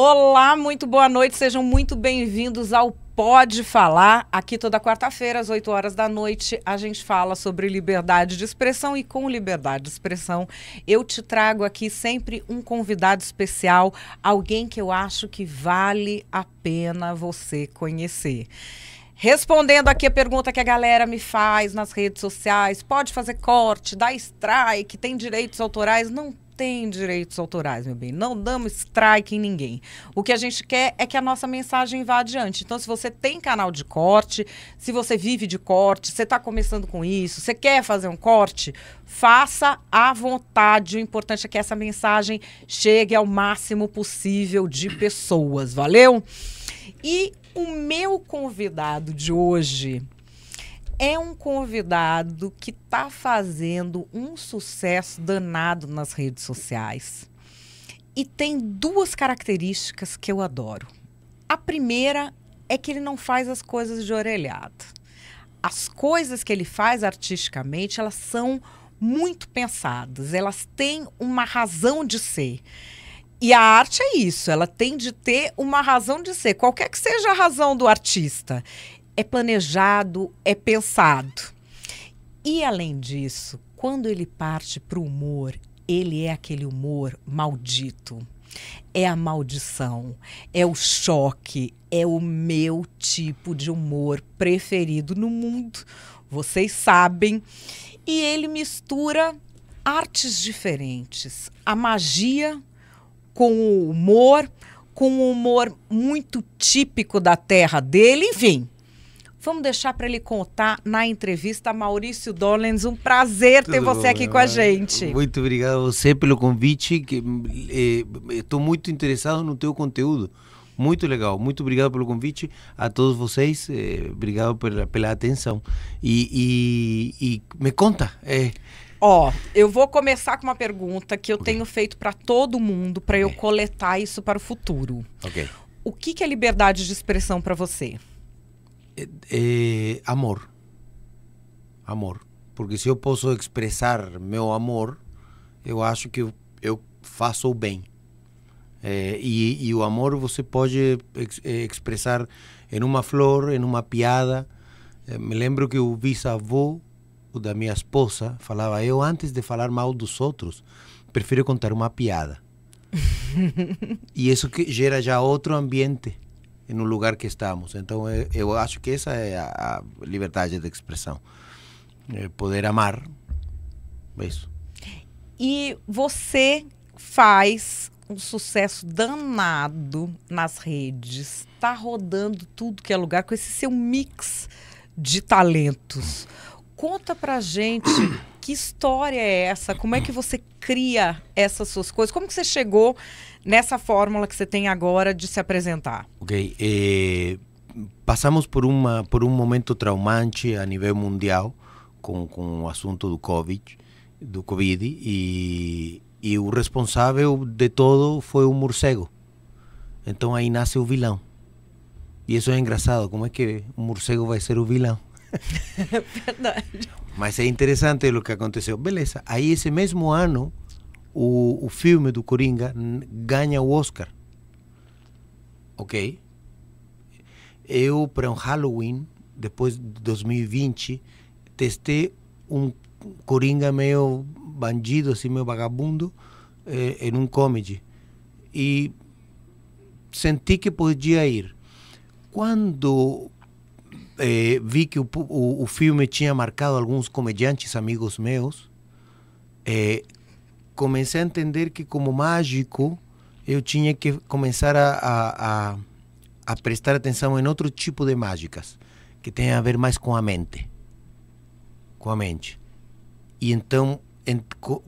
Olá, muito boa noite, sejam muito bem-vindos ao Pode Falar. Aqui toda quarta-feira, às 8 horas da noite, a gente fala sobre liberdade de expressão e com liberdade de expressão eu te trago aqui sempre um convidado especial, alguém que eu acho que vale a pena você conhecer. Respondendo aqui a pergunta que a galera me faz nas redes sociais, pode fazer corte, dá strike, tem direitos autorais, não tem direitos autorais, meu bem. Não damos strike em ninguém. O que a gente quer é que a nossa mensagem vá adiante. Então, se você tem canal de corte, se você vive de corte, você está começando com isso, você quer fazer um corte, faça à vontade. O importante é que essa mensagem chegue ao máximo possível de pessoas. Valeu? E o meu convidado de hoje é um convidado que está fazendo um sucesso danado nas redes sociais. E tem duas características que eu adoro. A primeira é que ele não faz as coisas de orelhada. As coisas que ele faz artisticamente, elas são muito pensadas, elas têm uma razão de ser. E a arte é isso, ela tem de ter uma razão de ser, qualquer que seja a razão do artista é planejado, é pensado. E além disso, quando ele parte para o humor, ele é aquele humor maldito. É a maldição, é o choque, é o meu tipo de humor preferido no mundo. Vocês sabem. E ele mistura artes diferentes, a magia com o humor, com o humor muito típico da terra dele, enfim Vamos deixar para ele contar na entrevista. Maurício Dolens, um prazer Tudo ter você bom, aqui com a gente. Muito obrigado a você pelo convite. Estou eh, eh, muito interessado no teu conteúdo. Muito legal. Muito obrigado pelo convite a todos vocês. Eh, obrigado pela, pela atenção. E, e, e me conta. Ó, eu vou começar com uma pergunta que eu okay. tenho feito para todo mundo para eu coletar isso para o futuro. Ok. O que, que é liberdade de expressão para você? Eh, amor. Amor. Porque se eu posso expressar meu amor, eu acho que eu, eu faço o bem. É, e, e, o amor você pode ex, eh, expressar em uma flor, em uma piada. É, me lembro que o bisavô o da minha esposa falava: Eu, antes de falar mal dos outros, prefiro contar uma piada. e isso que gera já outro ambiente no lugar que estamos. Então eu, eh, eu acho que essa é a, a liberdade de expressão. É poder amar. É isso. E você faz um sucesso danado nas redes. está rodando tudo que é lugar com esse seu mix de talentos. Conta pra gente que história é essa? Como é que você cria essas suas coisas? Como que você chegou nessa fórmula que você tem agora de se apresentar? Ok, eh, passamos por uma por um momento traumante a nível mundial com, com o assunto do Covid, do Covid e, e o responsável de todo foi o morcego. Então aí nasce o vilão. E isso é engraçado, como é que um morcego vai ser o vilão? Verdade. Mas é interessante o que aconteceu. Beleza. Aí, esse mesmo ano, o, o filme do Coringa ganha o Oscar. Ok? Eu, para um Halloween, depois de 2020, testei um Coringa meio bandido, assim, meio vagabundo, eh, em um comedy. E senti que podia ir. Quando eh, vi que o, o, o, filme tinha marcado alguns comediantes amigos meus. Eh, comecei a entender que, como mágico, eu tinha que começar a, a, a, a prestar atenção em outro tipo de mágicas, que tem a ver mais com a mente. Com a mente. E então co,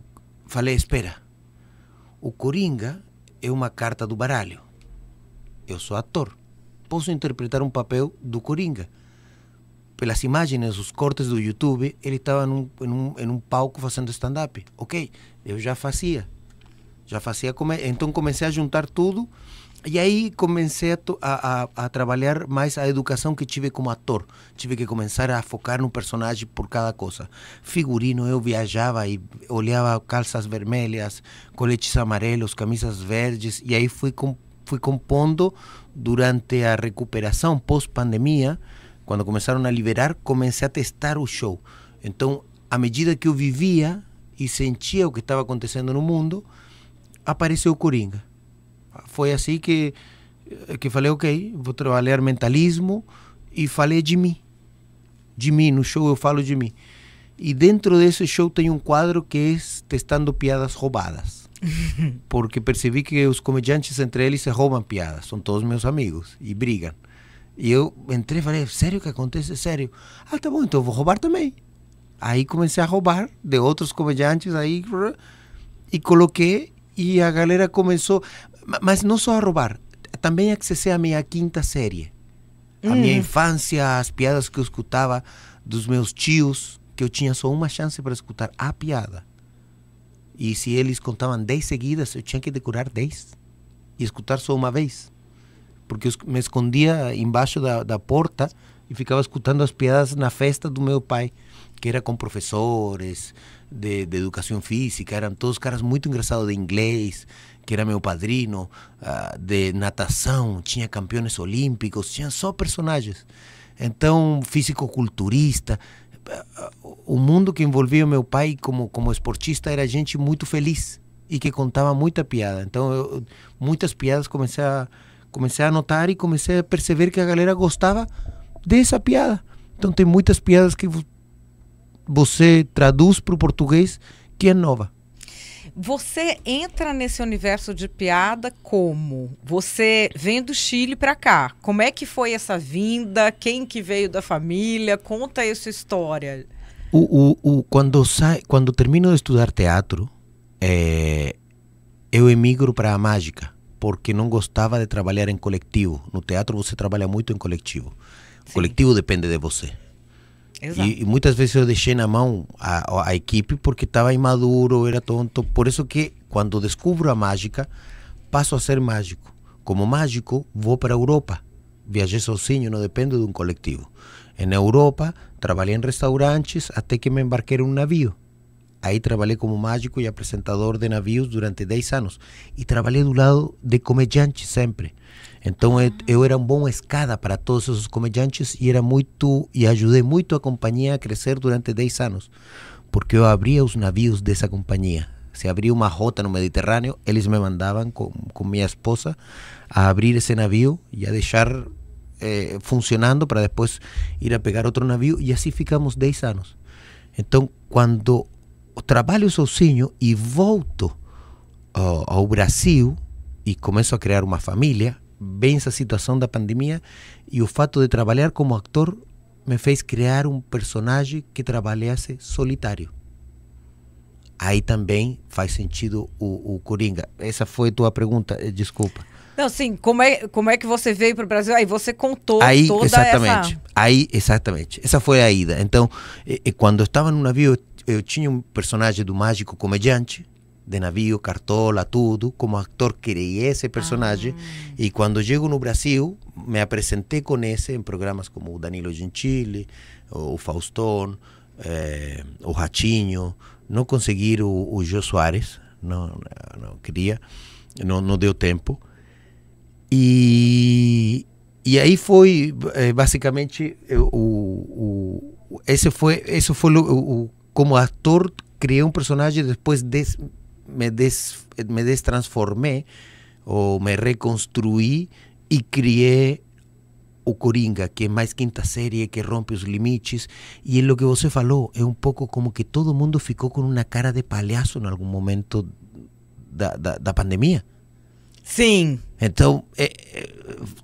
falei: espera, o Coringa é uma carta do baralho. Eu sou ator. Posso interpretar um papel do Coringa pelas imagens, os cortes do YouTube, ele estava num, num, em um palco fazendo stand-up. Ok, eu já fazia. Já fazia, então comecei a juntar tudo e aí comecei a, a, a, trabalhar mais a educação que tive como ator. Tive que começar a focar no personagem por cada coisa. Figurino, eu viajava e olhava calças vermelhas, coletes amarelos, camisas verdes. E aí fui, com, fui compondo durante a recuperação pós-pandemia quando começaram a liberar, comecei a testar o show. Então, à medida que eu vivia e sentia o que estava acontecendo no mundo, apareceu o Coringa. Foi assim que que falei, ok, vou trabalhar mentalismo e falei de mim. De mim, no show eu falo de mim. E dentro desse show tem um quadro que é testando piadas roubadas. Porque percebi que os comediantes entre eles se roubam piadas, são todos meus amigos e brigam. E eu entrei e falei, sério que acontece? Sério. Ah, tá bom, então vou roubar também. Aí comecei a roubar de outros comediantes aí e coloquei e a galera começou. Mas não só a roubar, também acessei a minha quinta série. A hum. minha infância, as piadas que eu escutava dos meus tios, que eu tinha só uma chance para escutar a piada. E se eles contavam 10 seguidas, eu tinha que decorar 10 e escutar só uma vez porque eu me escondia embaixo da, da porta e ficava escutando as piadas na festa do meu pai, que era com professores de, de educação física, eram todos caras muito engraçados de inglês, que era meu padrino, ah, de natação, tinha campeões olímpicos, tinha só personagens. Então, físico-culturista, o mundo que envolvia meu pai como, como esportista era gente muito feliz e que contava muita piada. Então, eu, muitas piadas comecei a comecei a anotar e comecei a perceber que a galera gostava dessa piada. Então tem muitas piadas que você traduz para o português que é nova. Você entra nesse universo de piada como? Você vem do Chile para cá. Como é que foi essa vinda? Quem que veio da família? Conta essa história. O, o, o, quando, sai, quando termino de estudar teatro, é, eu emigro para a mágica porque não gostava de trabalhar em coletivo. No teatro você trabalha muito em coletivo. O Sim. coletivo depende de você. E, e, muitas vezes eu deixei na mão a, a equipe porque estava imaduro, era tonto. Por isso que quando descubro a mágica, passo a ser mágico. Como mágico, vou para a Europa. Viajei sozinho, não dependo de um coletivo. em Europa, trabalhei em restaurantes até que me embarquei em um navio. Ahí trabajé como mágico y apresentador de navíos durante 10 Y Y trabajé do lado de comediantes siempre. Entonces, ah. yo era un buen escada para todos esos comediantes Y era tú y ayudé compañía a compañía a crecer durante 10 años. porque yo abría los navíos de esa compañía. Se una una en el Mediterráneo. Ellos me mandaban con mi esposa a abrir ese navío. Y a dejar eh, funcionando para después ir a pegar otro navío. Y así ficamos 10 años. Entonces, cuando... trabalho sozinho e volto ao, ao Brasil e começo a criar uma família, bem essa situação da pandemia e o fato de trabalhar como ator me fez criar um personagem que trabalhasse solitário. Aí também faz sentido o, o Coringa. Essa foi tua pergunta, eh, desculpa. Não, sim, como é, como é que você veio para o Brasil? Aí você contou Aí, toda exatamente. Essa... Aí, exatamente. Essa foi a ida. Então, quando eh, eh, estava no navio, eu tinha um personagem do Mágico Comediante, de navio, cartola, tudo. Como ator, criei esse personagem. Ah. E quando chego no Brasil, me apresentei com esse em programas como o Danilo Gentili, o Faustão, eh, o Ratinho. Não conseguiram o, o Jô Soares, não, não, não queria, não, não deu tempo. E, e aí foi, eh, basicamente, o, o, esse foi, esse foi o, o como ator criei um personagem depois des, me, des, me destransformei ou me reconstruí e criei o Coringa, que é mais quinta série, que rompe os limites. E é o que você falou, é um pouco como que todo mundo ficou com uma cara de palhaço em algum momento da, da, da pandemia. Sim. Então, é, eh, é, eh,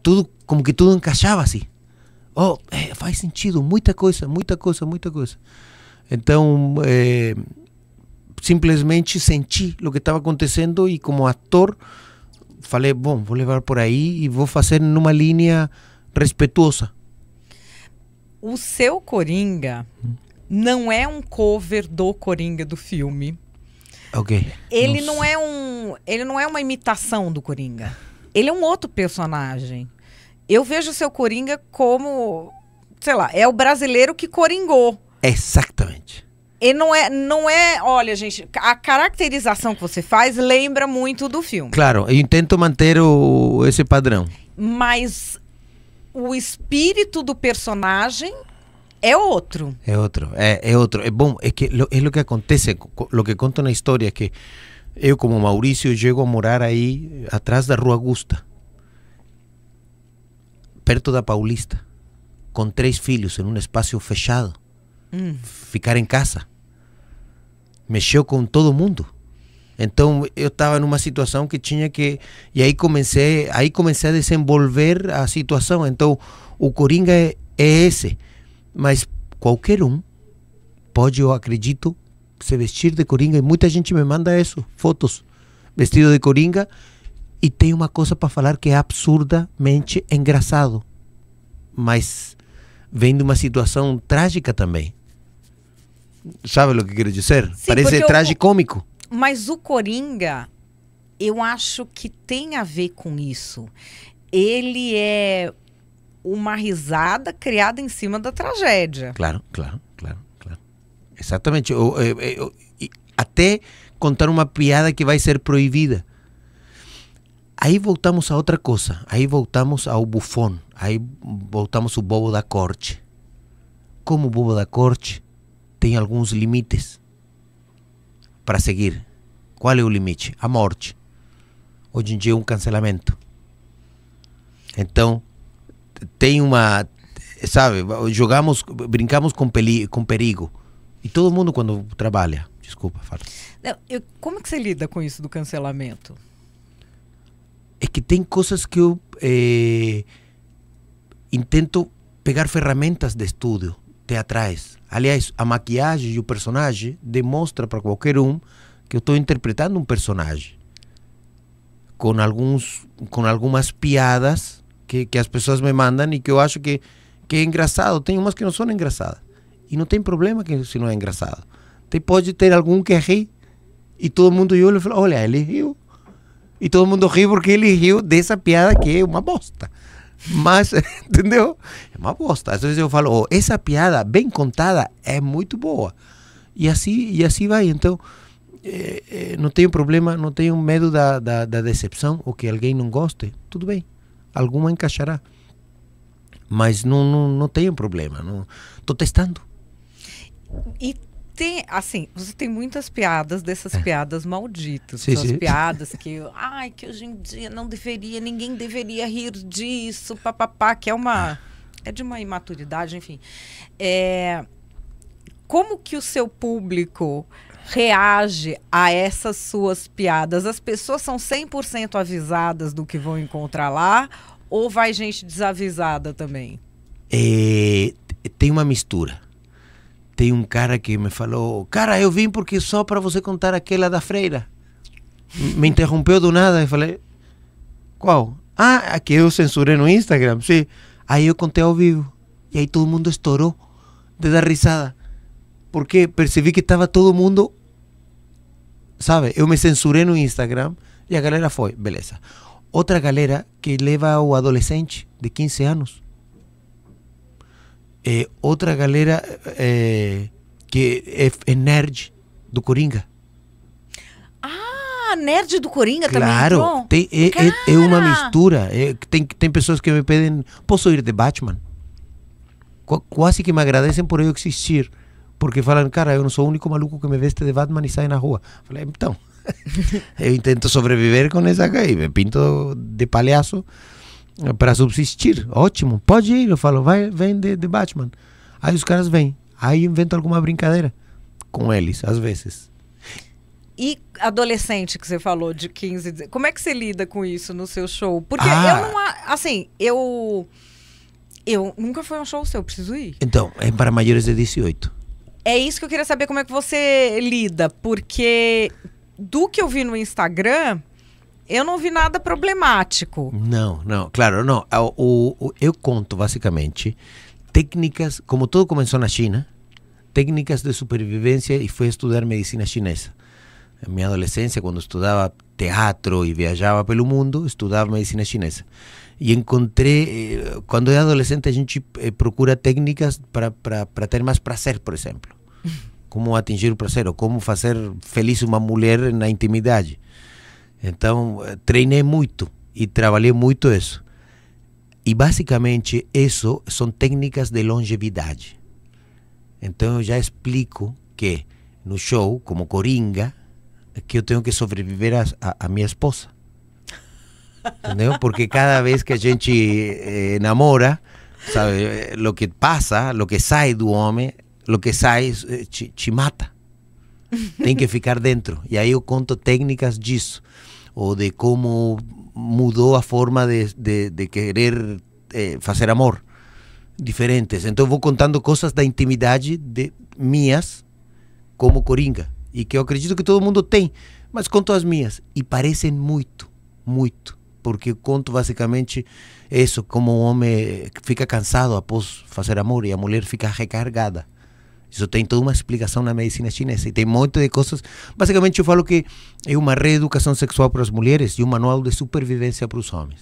tudo, como que tudo encaixava assim. Oh, é, faz sentido, muita coisa, muita coisa, muita coisa. Então, é, simplesmente senti o que estava acontecendo e, como ator, falei: bom, vou levar por aí e vou fazer numa linha respeitosa. O seu Coringa não é um cover do Coringa do filme. Ok. Ele Nossa. não é um, ele não é uma imitação do Coringa. Ele é um outro personagem. Eu vejo o seu Coringa como, sei lá, é o brasileiro que coringou. Exatamente. E não é, não é, olha, gente, a caracterização que você faz lembra muito do filme. Claro, eu tento manter o, esse padrão. Mas o espírito do personagem é outro. É outro, é, é outro. É bom, é que lo, é o que acontece, o que conta na história é que eu, como Maurício, chego a morar aí atrás da Rua Augusta, perto da Paulista, com três filhos, em um espaço fechado hum. ficar em casa. Mexeu com todo mundo. Então eu estava numa situação que tinha que e aí comecei, aí comecei a desenvolver a situação. Então o Coringa é, é esse, mas qualquer um pode, eu acredito, se vestir de coringa e muita gente me manda isso, fotos vestido de coringa e tem uma coisa para falar que é absurdamente engraçado. Mas vem de uma situação trágica também. Sabe o que quero dizer? Sim, Parece tragicômico. O... Mas o Coringa, eu acho que tem a ver com isso. Ele é uma risada criada em cima da tragédia. Claro, claro, claro, claro. Exatamente. Eu, eu, eu, até contar uma piada que vai ser proibida. Aí voltamos a outra coisa. Aí voltamos ao bufão. Aí voltamos ao bobo da corte. Como o bobo da corte tem alguns limites para seguir. Qual é o limite? A morte. Hoje em dia é um cancelamento. Então, tem uma. Sabe, jogamos, brincamos com, peli, com perigo. E todo mundo quando trabalha. Desculpa, fala. Não, eu, como que você lida com isso do cancelamento? é que tem coisas que eu eh, é, intento pegar ferramentas de estudo teatrais. Aliás, a maquiagem e o personagem demonstra para qualquer um que eu estou interpretando um personagem com alguns com algumas piadas que, que as pessoas me mandam e que eu acho que, que é engraçado. Tem umas que não são engraçadas. E não tem problema que se não é engraçado. Tem, pode ter algum que ri e todo mundo olha e falou olha, ele riu. E todo mundo riu porque ele riu dessa piada que é uma bosta. Mas, entendeu? É uma bosta. Às vezes eu falo, oh, essa piada bem contada é muito boa. E assim, e assim vai. Então, eh, eh, não tenho problema, não tenho medo da, da, da decepção ou que alguém não goste. Tudo bem, alguma encaixará. Mas não, não, não tenho problema. Estou testando. E tem, assim, você tem muitas piadas dessas é. piadas malditas. Sim, sim. piadas que, ai, que hoje em dia não deveria, ninguém deveria rir disso, papapá, que é uma. É, é de uma imaturidade, enfim. É, como que o seu público reage a essas suas piadas? As pessoas são 100% avisadas do que vão encontrar lá ou vai gente desavisada também? É, tem uma mistura tem um cara que me falou: Cara, eu vim porque só para você contar aquela da freira. Me interrompeu do nada e falei: Qual? Ah, a que eu censurei no Instagram, sim. Aí eu contei ao vivo. E aí todo mundo estourou de dar risada. Porque percebi que estava todo mundo. Sabe? Eu me censurei no Instagram e a galera foi, beleza. Outra galera que leva o adolescente de 15 anos é outra galera é, que é, é, nerd do Coringa. Ah, nerd do Coringa claro, também. claro é, é, é uma mistura. tem, tem pessoas que me pedem, posso ir de Batman? Qu quase que me agradecem por eu existir. Porque falam, cara, eu não sou o único maluco que me veste de Batman e sai na rua. Falei, então, eu intento sobreviver com essa aí, me pinto de palhaço é para subsistir. Ótimo, pode ir. Eu falo, vai, vem de, de Batman. Aí os caras vêm. Aí invento alguma brincadeira com eles, às vezes. E adolescente que você falou de 15, como é que você lida com isso no seu show? Porque ah. eu não, assim, eu eu nunca foi um show seu, preciso ir. Então, é para maiores de 18. É isso que eu queria saber como é que você lida, porque do que eu vi no Instagram, eu não vi nada problemático. Não, não, claro, não. É, eu conto basicamente técnicas, como tudo começou na China, técnicas de supervivência e fui estudar medicina chinesa. Na minha adolescência, quando estudava teatro e viajava pelo mundo, estudava medicina chinesa. E encontrei, eh, quando é adolescente, a gente eh, procura técnicas para ter mais prazer, por exemplo. Como atingir o prazer, ou como fazer feliz uma mulher na intimidade então, eh, treinei muito e trabalhei muito isso. E basicamente, isso são técnicas de longevidade. Então, eu já explico que no show, como coringa, que eu tenho que sobreviver à minha esposa. Entendeu? Porque cada vez que a gente eh, namora, sabe, eh, lo que passa, lo que sai do homem, lo que sai eh, te, te mata. Tem que ficar dentro. E aí eu conto técnicas disso o de como mudou a forma de, de, de querer eh, fazer amor diferentes. Então vou contando coisas da intimidade de minhas como coringa e que eu acredito que todo mundo tem, mas conto as minhas e parecem muito, muito, porque eu conto basicamente isso como o homem fica cansado após fazer amor e a mulher fica recarregada. Isso tem toda uma explicação na medicina chinesa. E tem um monte de coisas. Basicamente, eu falo que é uma reeducação sexual para as mulheres e um manual de supervivência para os homens.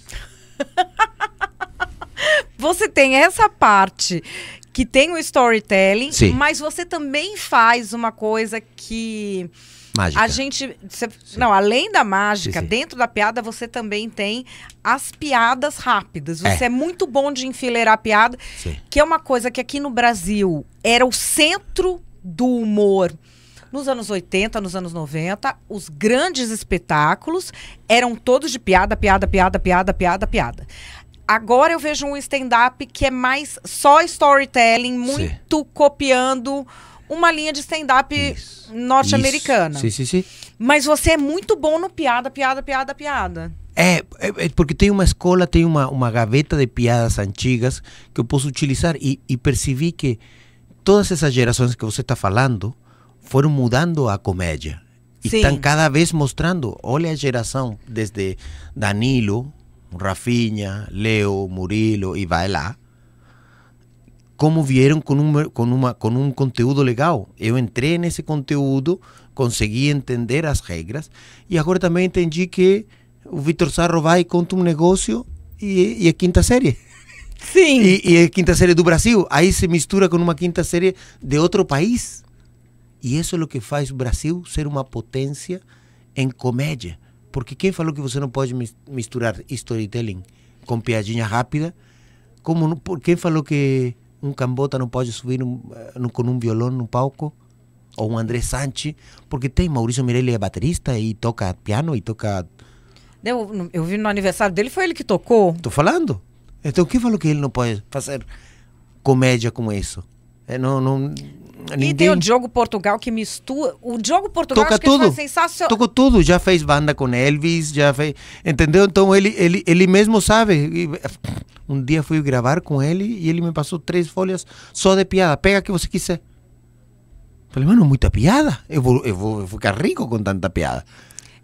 Você tem essa parte que tem o storytelling, Sim. mas você também faz uma coisa que Mágica. A gente. Cê, não, além da mágica, sim, sim. dentro da piada você também tem as piadas rápidas. É. Você é, é muito bom de enfileirar a piada, sim. que é uma coisa que aqui no Brasil era o centro do humor. Nos anos 80, nos anos 90, os grandes espetáculos eram todos de piada, piada, piada, piada, piada, piada. Agora eu vejo um stand-up que é mais só storytelling, muito copiando uma linha de stand-up norte-americana. Sim, sim, sim. Mas você é muito bom no piada, piada, piada, piada. É, é, é, porque tem uma escola, tem uma, uma gaveta de piadas antigas que eu posso utilizar e, e percebi que todas essas gerações que você está falando foram mudando a comédia. E estão cada vez mostrando, olha a geração, desde Danilo, Rafinha, Leo, Murilo e vai lá, como vieron con un, con, una, con un conteúdo legal. Eu entrei nesse conteúdo, consegui entender as regras e agora também entendi que o Vitor Sarro vai e conta um negócio e, e quinta série. Sim. E, e quinta série do Brasil. Aí se mistura com uma quinta série de outro país. E isso é o que faz o Brasil ser uma potência em comédia. Porque quem falou que você não pode misturar storytelling com piadinha rápida? Como, quem falou que um Cambota não pode subir um, eh, com um violão no palco, ou um André Sanches, porque tem Maurício Mirelli é baterista e toca piano e toca. Né, eu, eu vi no aniversário dele, foi ele que tocou. Tô falando. Então, quem falou que ele não pode fazer comédia com isso? É, não, não... Ninguém... E tem o Diogo Portugal que mistura. O Diogo Portugal toca acho tudo. sensacional. Tocou tudo, já fez banda com Elvis, já fez. Entendeu? Então ele, ele, ele mesmo sabe. Eh, um dia fui gravar com ele e ele me passou três folhas só de piada. Pega que você quiser. Falei, mano, muita piada. Eu vou, eu vou ficar rico com tanta piada.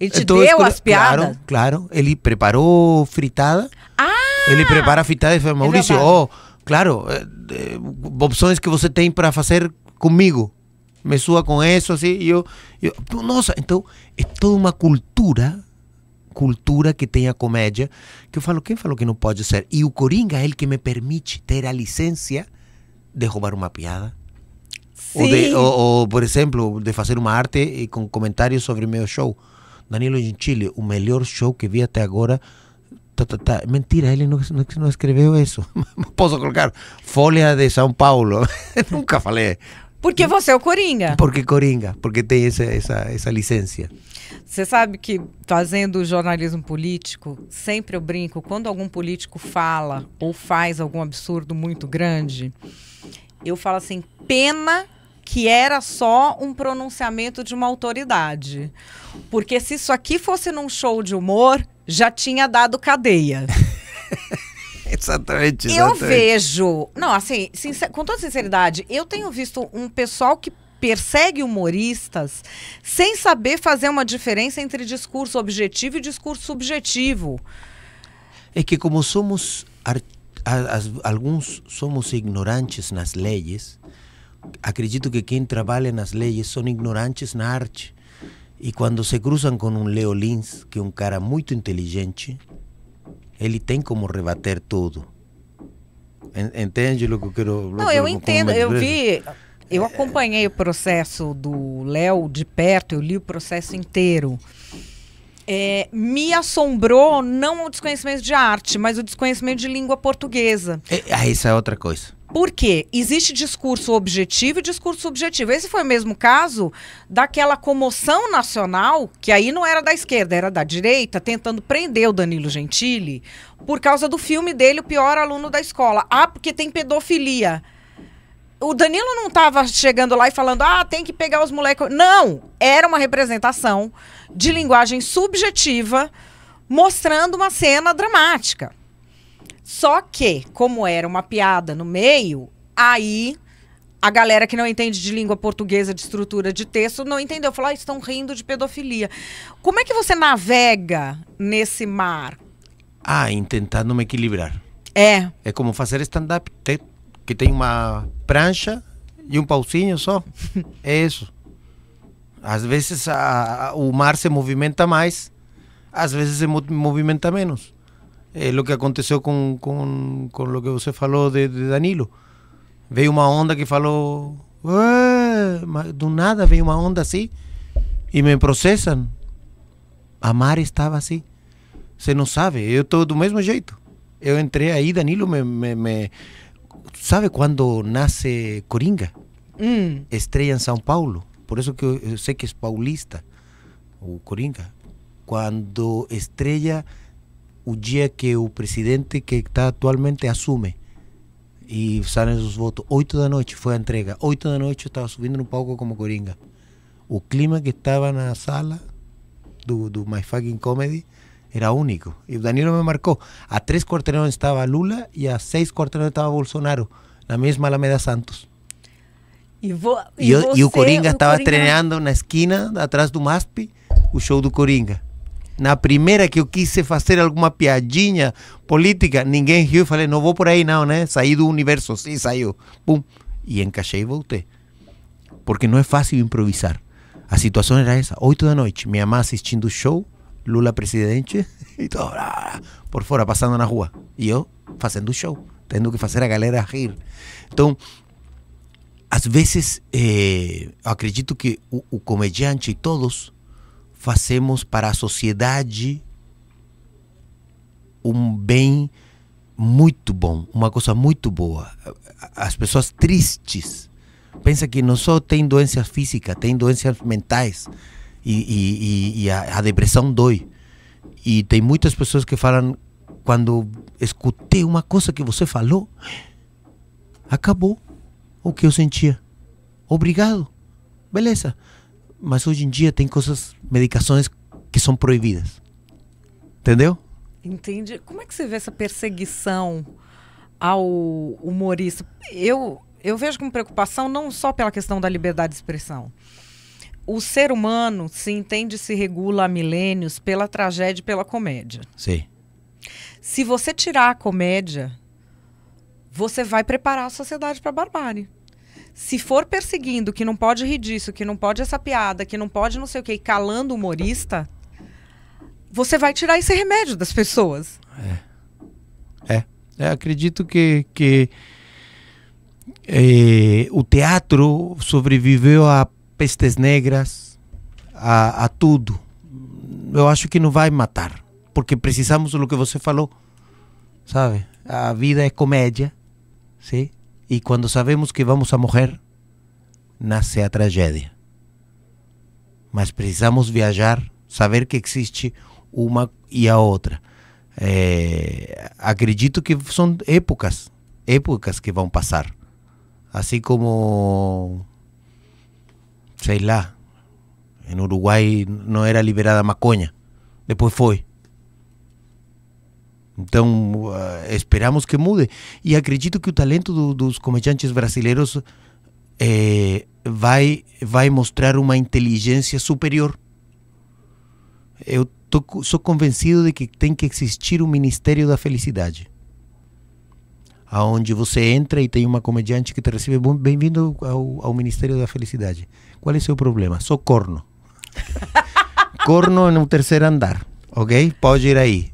Ele te então, deu escolhi... as piadas? Claro, claro. Ele preparou fritada. Ah! Ele prepara fritada e falou, é Maurício, é oh, claro, eh, eh, opções que você tem para fazer comigo. Me suba com isso, assim, e eu, eu. Nossa, então é toda uma cultura cultura que tem a comédia, que eu falo, quem falou que não pode ser? E o Coringa é ele que me permite ter a licença de roubar uma piada. Ou, de, ou, por exemplo, de fazer uma arte eh, com comentários sobre meu show. Danilo Gentili, o melhor show que vi até agora. Tá, tá, tá. Mentira, ele não, não, escreveu isso. Posso colocar Folha de São Paulo. Nunca falei. Porque hum. você é o Coringa. Porque Coringa, porque tem essa, essa, essa licença. Você sabe que, fazendo jornalismo político, sempre eu brinco, quando algum político fala ou faz algum absurdo muito grande, eu falo assim, pena que era só um pronunciamento de uma autoridade. Porque se isso aqui fosse num show de humor, já tinha dado cadeia. exatamente, exatamente. Eu vejo. Não, assim, sincer, com toda sinceridade, eu tenho visto um pessoal que persegue humoristas sem saber fazer uma diferença entre discurso objetivo e discurso subjetivo. É que como somos alguns somos ignorantes nas leis, acredito que quem trabalha nas leis são ignorantes na arte. E quando se cruzam com um Leo Lins, que é um cara muito inteligente, ele tem como rebater tudo. Entende o que eu quero... Não, eu entendo, eu vi... Eu acompanhei o processo do Léo de perto, eu li o processo inteiro. É, me assombrou não o desconhecimento de arte, mas o desconhecimento de língua portuguesa. É, ah, essa é outra coisa. Por quê? Existe discurso objetivo e discurso subjetivo. Esse foi o mesmo caso daquela comoção nacional, que aí não era da esquerda, era da direita, tentando prender o Danilo Gentili por causa do filme dele, O Pior Aluno da Escola. Ah, porque tem pedofilia. O Danilo não estava chegando lá e falando, ah, tem que pegar os moleques. Não! Era uma representação de linguagem subjetiva mostrando uma cena dramática. Só que, como era uma piada no meio, aí a galera que não entende de língua portuguesa, de estrutura de texto, não entendeu. Falou, ah, estão rindo de pedofilia. Como é que você navega nesse mar? Ah, tentando me equilibrar. É. É como fazer stand-up, que tem uma prancha e um pauzinho só. É isso. Às vezes a, a, o mar se movimenta mais, às vezes se movimenta menos é, o que aconteceu com, com, com o que você falou de, de, Danilo. Veio uma onda que falou. Eh, do nada veio uma onda assim e me processam. A mar estava assim. Você não sabe, eu estou do mesmo jeito. Eu entrei aí, Danilo me. me, me... Sabe quando nasce Coringa? Hum. Mm. Estreia em São Paulo. Por isso que eu, eh, eu sei que é paulista, o Coringa. Quando estreia o dia que o presidente que está atualmente assume e saem os votos. 8 da noite foi a entrega. 8 da noite eu estava subindo no palco como Coringa. O clima que estava na sala do, do My Fucking Comedy era único. E o Danilo me marcou. A três quarteirões estava Lula e a seis quarteirões estava Bolsonaro, na mesma Alameda Santos. E, vo, e, e, você, e o Coringa estava Coringa... treinando na esquina, atrás do MASP, o show do Coringa. Na primeira que eu quis fazer alguma piadinha política, ninguém riu e falei, não vou por aí não, né? Saí do universo, sim, saiu. Pum. E encaixei e voltei. Porque não é fácil improvisar. A situação era essa, 8 da noite, minha mãe assistindo o show, Lula presidente, e todo, ah, por fora, passando na rua. E eu fazendo o show, tendo que fazer a galera rir. Então, às vezes, eh, acredito que o, o comediante e todos fazemos para a sociedade um bem muito bom, uma coisa muito boa. As pessoas tristes pensa que não só tem doenças físicas, tem doenças mentais e, e, e a, a, depressão dói. E tem muitas pessoas que falam quando escutei uma coisa que você falou, acabou o que eu sentia. Obrigado. Beleza. Mas hoje em dia tem coisas, medicações que são proibidas. Entendeu? Entendi. Como é que você vê essa perseguição ao humorista? Eu, eu vejo com preocupação não só pela questão da liberdade de expressão. O ser humano se entende se regula há milênios pela tragédia e pela comédia. Sim. Se você tirar a comédia, você vai preparar a sociedade para a barbárie se for perseguindo que não pode rir disso, que não pode essa piada, que não pode não sei o quê, e calando o humorista, você vai tirar esse remédio das pessoas. É. É. é acredito que, que é, o teatro sobreviveu a pestes negras, a, a tudo. Eu acho que não vai matar, porque precisamos do que você falou, sabe? A vida é comédia, sim? Y cuando sabemos que vamos a morrer, nace a tragedia. Mas precisamos viajar, saber que existe una y a otra. Eh, acredito que son épocas, épocas que van a pasar. Así como, sei lá, en Uruguay no era liberada maconha, después fue. Então, uh, esperamos que mude. E acredito que o talento do, dos comediantes brasileiros eh, vai, vai mostrar uma inteligência superior. Eu tô, sou convencido de que tem que existir o um Ministério da Felicidade. Aonde você entra e tem uma comediante que te recebe bem-vindo ao, ao Ministério da Felicidade. Qual é o seu problema? Sou corno. corno no terceiro andar, ok? Pode ir aí.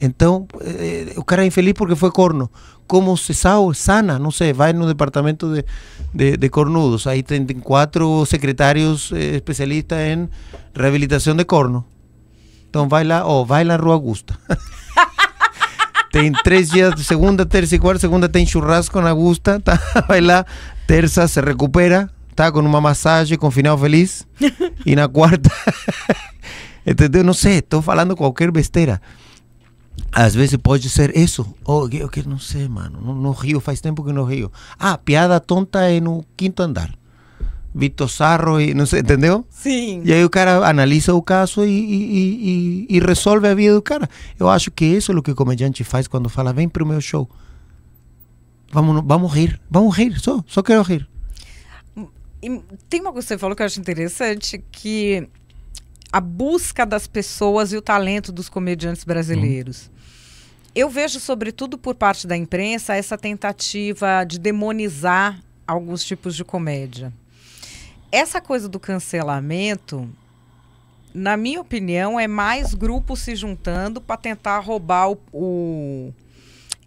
Entonces, el eh, eh, cara infeliz porque fue corno. Como se sana, no sé, va en un departamento de, de, cornudos. ahí tienen secretarios secretarios eh, especialistas en rehabilitación de corno. entonces baila o oh, baila Rua Augusta. tiene tres días, segunda, tercera, y cuarta Segunda tiene churrasco en Augusta, baila baila, la se recupera, está con un masaje, confinado, final feliz. y la cuarta, no este, no sé, estoy hablando cualquier bestera. às vezes pode ser isso. Oh, eu que não sei, mano. Não, não rio, faz tempo que não rio. Ah, piada tonta é no quinto andar. Vitor Sarro e não sei, entendeu? Sim. E aí o cara analisa o caso e, e, e, e resolve a vida do cara. Eu acho que isso é o que o comediante faz quando fala: vem pro meu show. Vamos, vamos rir, vamos rir, só, só quero rir. Hum, tem uma coisa que você falou que eu acho interessante, que a busca das pessoas e o talento dos comediantes brasileiros. Hum. Eu vejo, sobretudo por parte da imprensa, essa tentativa de demonizar alguns tipos de comédia. Essa coisa do cancelamento, na minha opinião, é mais grupos se juntando para tentar roubar o, o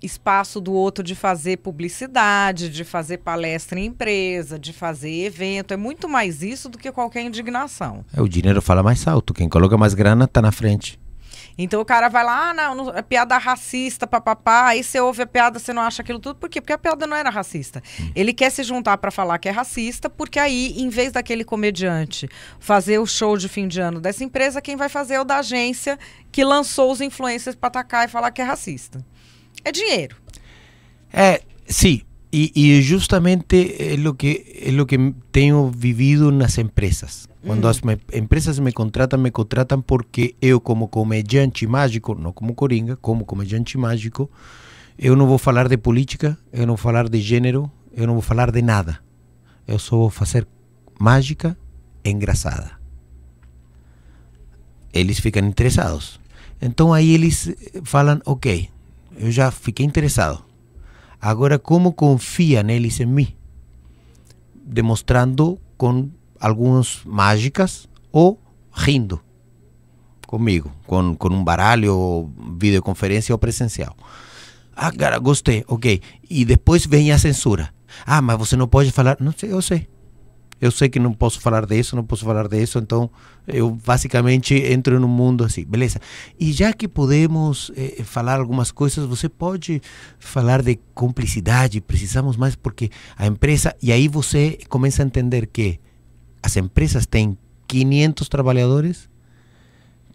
espaço do outro de fazer publicidade, de fazer palestra em empresa, de fazer evento. É muito mais isso do que qualquer indignação. É, o dinheiro fala mais alto. Quem coloca mais grana está na frente. Então o cara vai lá, ah, não, é piada racista, papapá. Aí você ouve a piada, você não acha aquilo tudo. Por quê? Porque a piada não era racista. Hum. Ele quer se juntar para falar que é racista, porque aí, em vez daquele comediante fazer o show de fim de ano dessa empresa, quem vai fazer é o da agência que lançou os influencers para atacar e falar que é racista. É dinheiro. É, sim. E justamente é lo que é lo que tenho vivido nas empresas. Quando hum. as me, empresas me contratam, me contratam porque eu como comediante mágico, não como coringa, como comediante mágico, eu não vou falar de política, eu não vou falar de género, eu não vou falar de nada. Eu só vou fazer mágica engrasada. Eles ficam interessados. Então aí eles falam, ok, eu já fiquei interessado. Agora, como confia neles em mim? Demonstrando com algumas mágicas ou rindo comigo, com, com um baralho, videoconferência ou presencial. Ah, cara, gostei, ok. E depois vem a censura. Ah, mas você não pode falar. Não sei, eu sei eu sei que não posso falar disso, não posso falar disso, então eu basicamente entro num mundo assim, beleza. E já que podemos eh, falar algumas coisas, você pode falar de cumplicidade, precisamos mais, porque a empresa. E aí você começa a entender que as empresas têm 500 trabalhadores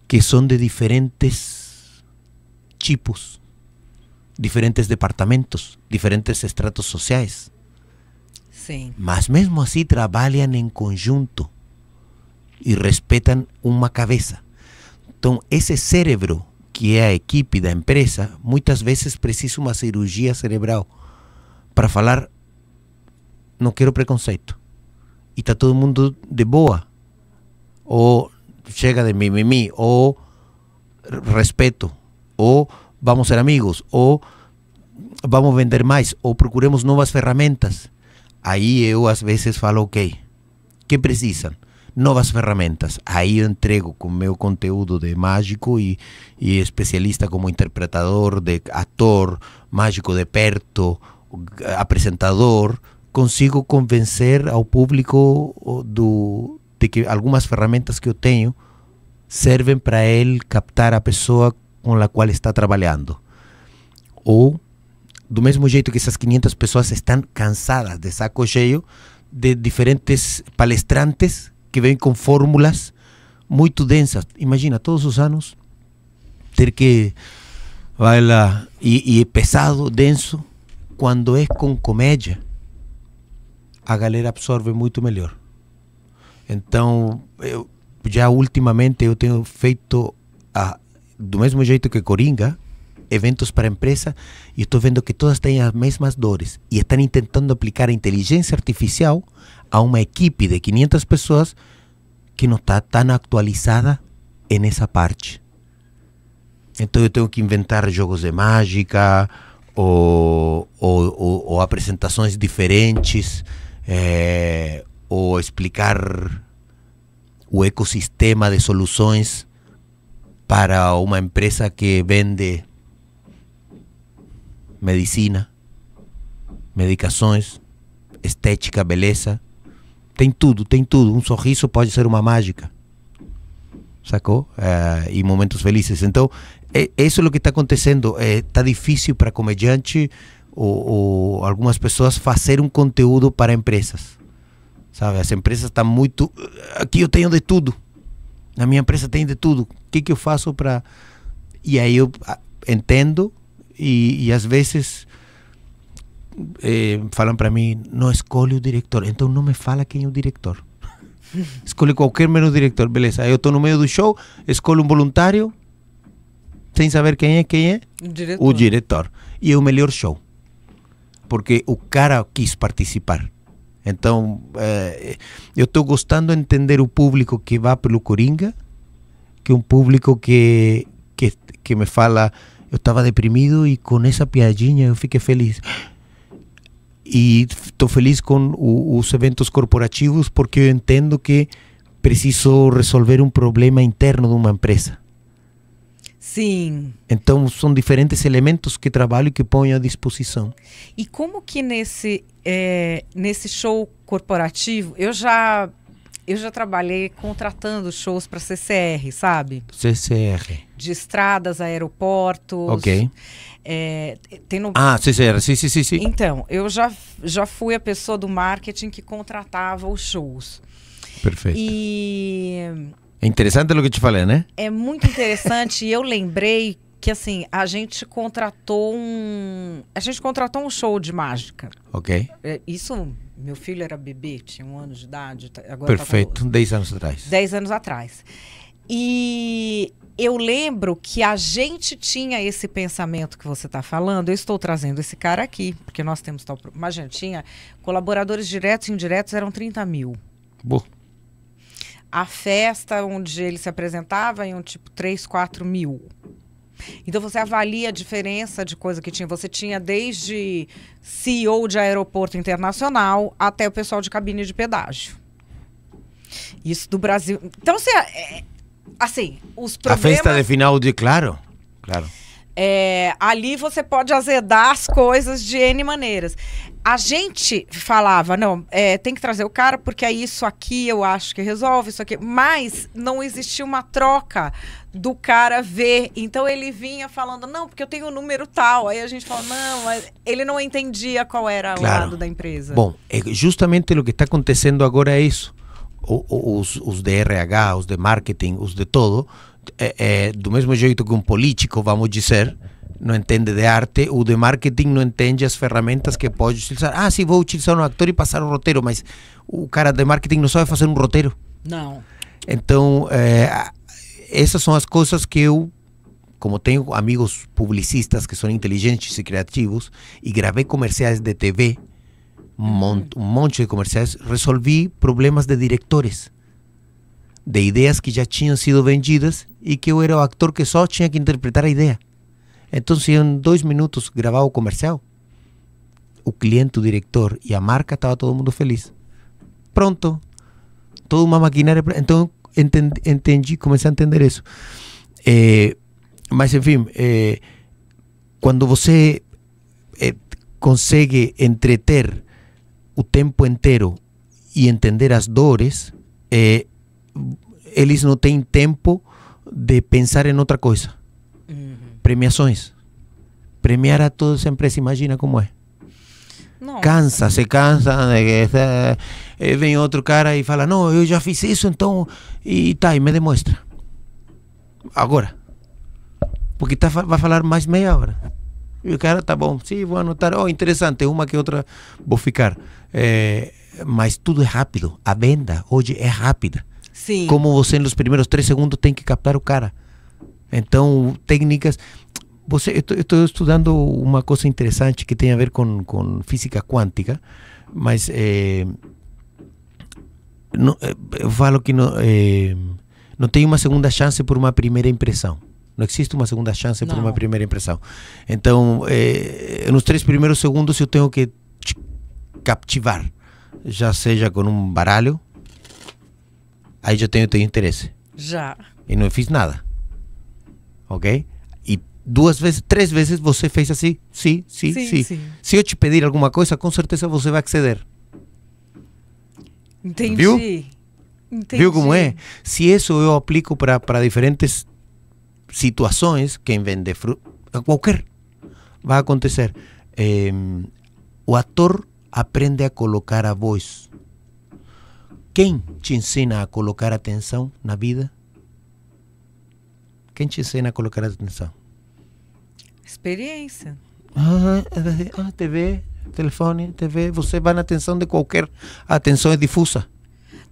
que são de diferentes tipos, diferentes departamentos, diferentes estratos sociais. Mas mesmo assim trabalham em conjunto e respeitam uma cabeça. Então, esse cérebro, que é a equipe da empresa, muitas vezes precisa uma cirurgia cerebral para falar: não quero preconceito. E está todo mundo de boa. Ou chega de mimimi, ou respeito, ou vamos ser amigos, ou vamos vender mais, ou procuremos novas ferramentas. Aí eu às vezes falo, ok, que precisam? Novas ferramentas. Aí eu entrego com meu conteúdo de mágico e, e especialista como interpretador, de ator, mágico de perto, apresentador, consigo convencer ao público do, de que algumas ferramentas que eu tenho servem para ele captar a pessoa com a qual está trabalhando. Ou do mesmo jeito que essas 500 pessoas estão cansadas de saco cheio de diferentes palestrantes que vêm com fórmulas muito densas. Imagina, todos os anos ter que bailar e, e é pesado, denso, quando é com comédia, a galera absorve muito melhor. Então, eu, eh, já ultimamente eu tenho feito a, do mesmo jeito que Coringa, eventos para empresa e estou vendo que todas têm as mesmas dores e estão tentando aplicar a inteligência artificial a uma equipe de 500 pessoas que não está tão atualizada nessa parte. Então eu tenho que inventar jogos de mágica ou, ou, ou, ou apresentações diferentes é, eh, ou explicar o ecossistema de soluções para uma empresa que vende medicina, medicações, estética, beleza. Tem tudo, tem tudo. Um sorriso pode ser uma mágica. Sacou? Eh, e momentos felizes. Então, é, isso é o que está acontecendo. Está eh, difícil para comediante ou, ou, algumas pessoas fazer um conteúdo para empresas. Sabe? As empresas estão tá muito. Aqui eu tenho de tudo. Na minha empresa tem de tudo. O que, que eu faço para. E aí eu ah, entendo Y e às vezes eh, para mim: no escolhe o director. então não me fala quem é o director escolhe cualquier menos director. beleza. yo eu estou no meio do show, escolho un voluntario sin saber quién es, quién é? director O E é o melhor show. Porque o cara quis participar. Entonces, eh, eu estou gostando entender o público que va pelo Coringa, que un público que, que me fala eu estava deprimido e com essa piadinha eu fiquei feliz. E estou feliz com o, os eventos corporativos porque eu entendo que preciso resolver um problema interno de uma empresa. Sim. Então são diferentes elementos que trabalho e que ponho à disposição. E como que nesse é, nesse show corporativo eu já eu já trabalhei contratando shows para CCR, sabe? CCR. De estradas, aeroportos. Ok. É, no Ah, CCR, sim, sim, sim, sim. Então, eu já, já fui a pessoa do marketing que contratava os shows. Perfeito. E. É interessante o que te falei, né? É muito interessante. e eu lembrei que assim, a gente contratou um. A gente contratou um show de mágica. Ok. É, isso, meu filho era bebê, tinha um ano de idade. Tá, agora tá Perfeito, tá dez anos atrás. Dez anos atrás. E eu lembro que a gente tinha esse pensamento que você está falando. Eu estou trazendo esse cara aqui, porque nós temos tal. Mas, gente, tinha colaboradores diretos e indiretos, eram 30 mil. Boa. A festa onde ele se apresentava um tipo 3, 4 mil. Então você avalia a diferença de coisa que tinha. Você tinha desde CEO de aeroporto internacional até o pessoal de cabine de pedágio. Isso do Brasil. Então, você, é, é, assim, os problemas... A festa de final de Claro, claro. É, ali você pode azedar as coisas de N maneiras. A gente falava, não, é, tem que trazer o cara porque é isso aqui, eu acho que resolve isso aqui. Mas não existia uma troca do cara ver. Então ele vinha falando, não, porque eu tenho o um número tal. Aí a gente falou, não, ele não entendia qual era claro. o lado da empresa. Bom, é, justamente o que está acontecendo agora é isso. os, os de RH, os de marketing, os de todo, é, é, do mesmo jeito que um político, vamos dizer, não entende de arte, ou de marketing não entende as ferramentas que pode utilizar. Ah, sim, vou utilizar um actor e passar um roteiro, mas o cara de marketing não sabe fazer um roteiro. Não. Então, é, essas são as coisas que eu, como tenho amigos publicistas que são inteligentes e criativos, e gravei comerciais de TV, monte, uhum. um monte de comerciais, resolvi problemas de diretores de ideias que já tinham sido vendidas e que eu era o actor que só tinha que interpretar a ideia. Então, em dois minutos gravava o comercial, o cliente, o diretor e a marca estava todo mundo feliz. Pronto. Toda uma maquinaria. Então, entendi, entendi comecei a entender isso. É, eh, mas, enfim, é, eh, quando você é, consegue entreter o tempo inteiro e entender as dores, é, eles não têm tempo de pensar em outra coisa. Uhum. Premiações. Premiar a toda essa empresa, imagina como é. Cansa, se cansa. Né, eh, vem outro cara e fala: Não, eu já fiz isso, então. E tá, e me demonstra. Agora. Porque tá, vai falar mais meia hora. E o cara, tá bom, sim, vou anotar. Oh, interessante, uma que outra vou ficar. É, mas tudo é rápido. A venda hoje é rápida. Sim. Como você nos primeiros três segundos tem que captar o cara. Então, técnicas. Você, eu estou estudando uma coisa interessante que tem a ver com, com física quântica, mas é, eh, não, eh, eu falo que eh, não, é, não tem uma segunda chance por uma primeira impressão. Não existe uma segunda chance não. por uma primeira impressão. Então, é, nos três primeiros segundos eu tenho que captivar, já seja com um baralho, Aí eu tenho teu interesse. Já. E não fiz nada. Ok? E duas vezes, três vezes você fez assim, sim, sim, sim. sim. Se eu te pedir alguma coisa, com certeza você vai acceder. Entendi. Viu? Entendi. Viu como é? Se isso eu aplico para diferentes situações, quem vende fruta, qualquer, vai acontecer. o ator aprende a colocar a voz. Quem te ensina a colocar atenção na vida? Quem te ensina a colocar atenção? Experiência. Ah, é ah TV, telefone, TV. Você vai na atenção de qualquer. A atenção é difusa.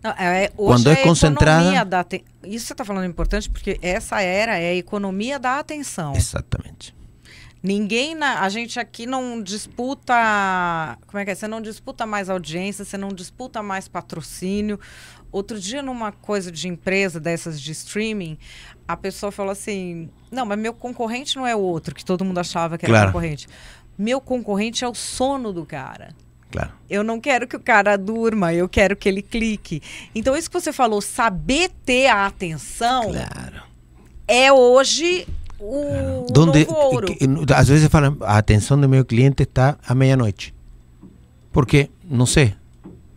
Não, é, é Quando é, é concentrada. Da, isso você está falando importante porque essa era é a economia da atenção. Exatamente. Ninguém na, a gente aqui não disputa, como é que é? Você não disputa mais audiência, você não disputa mais patrocínio. Outro dia numa coisa de empresa dessas de streaming, a pessoa falou assim: "Não, mas meu concorrente não é o outro que todo mundo achava que era claro. concorrente. Meu concorrente é o sono do cara." Claro. Eu não quero que o cara durma, eu quero que ele clique. Então isso que você falou, saber ter a atenção, claro. é hoje un donde, nuevo oro. Que, a atenção do meu de cliente está a noite Porque, não sei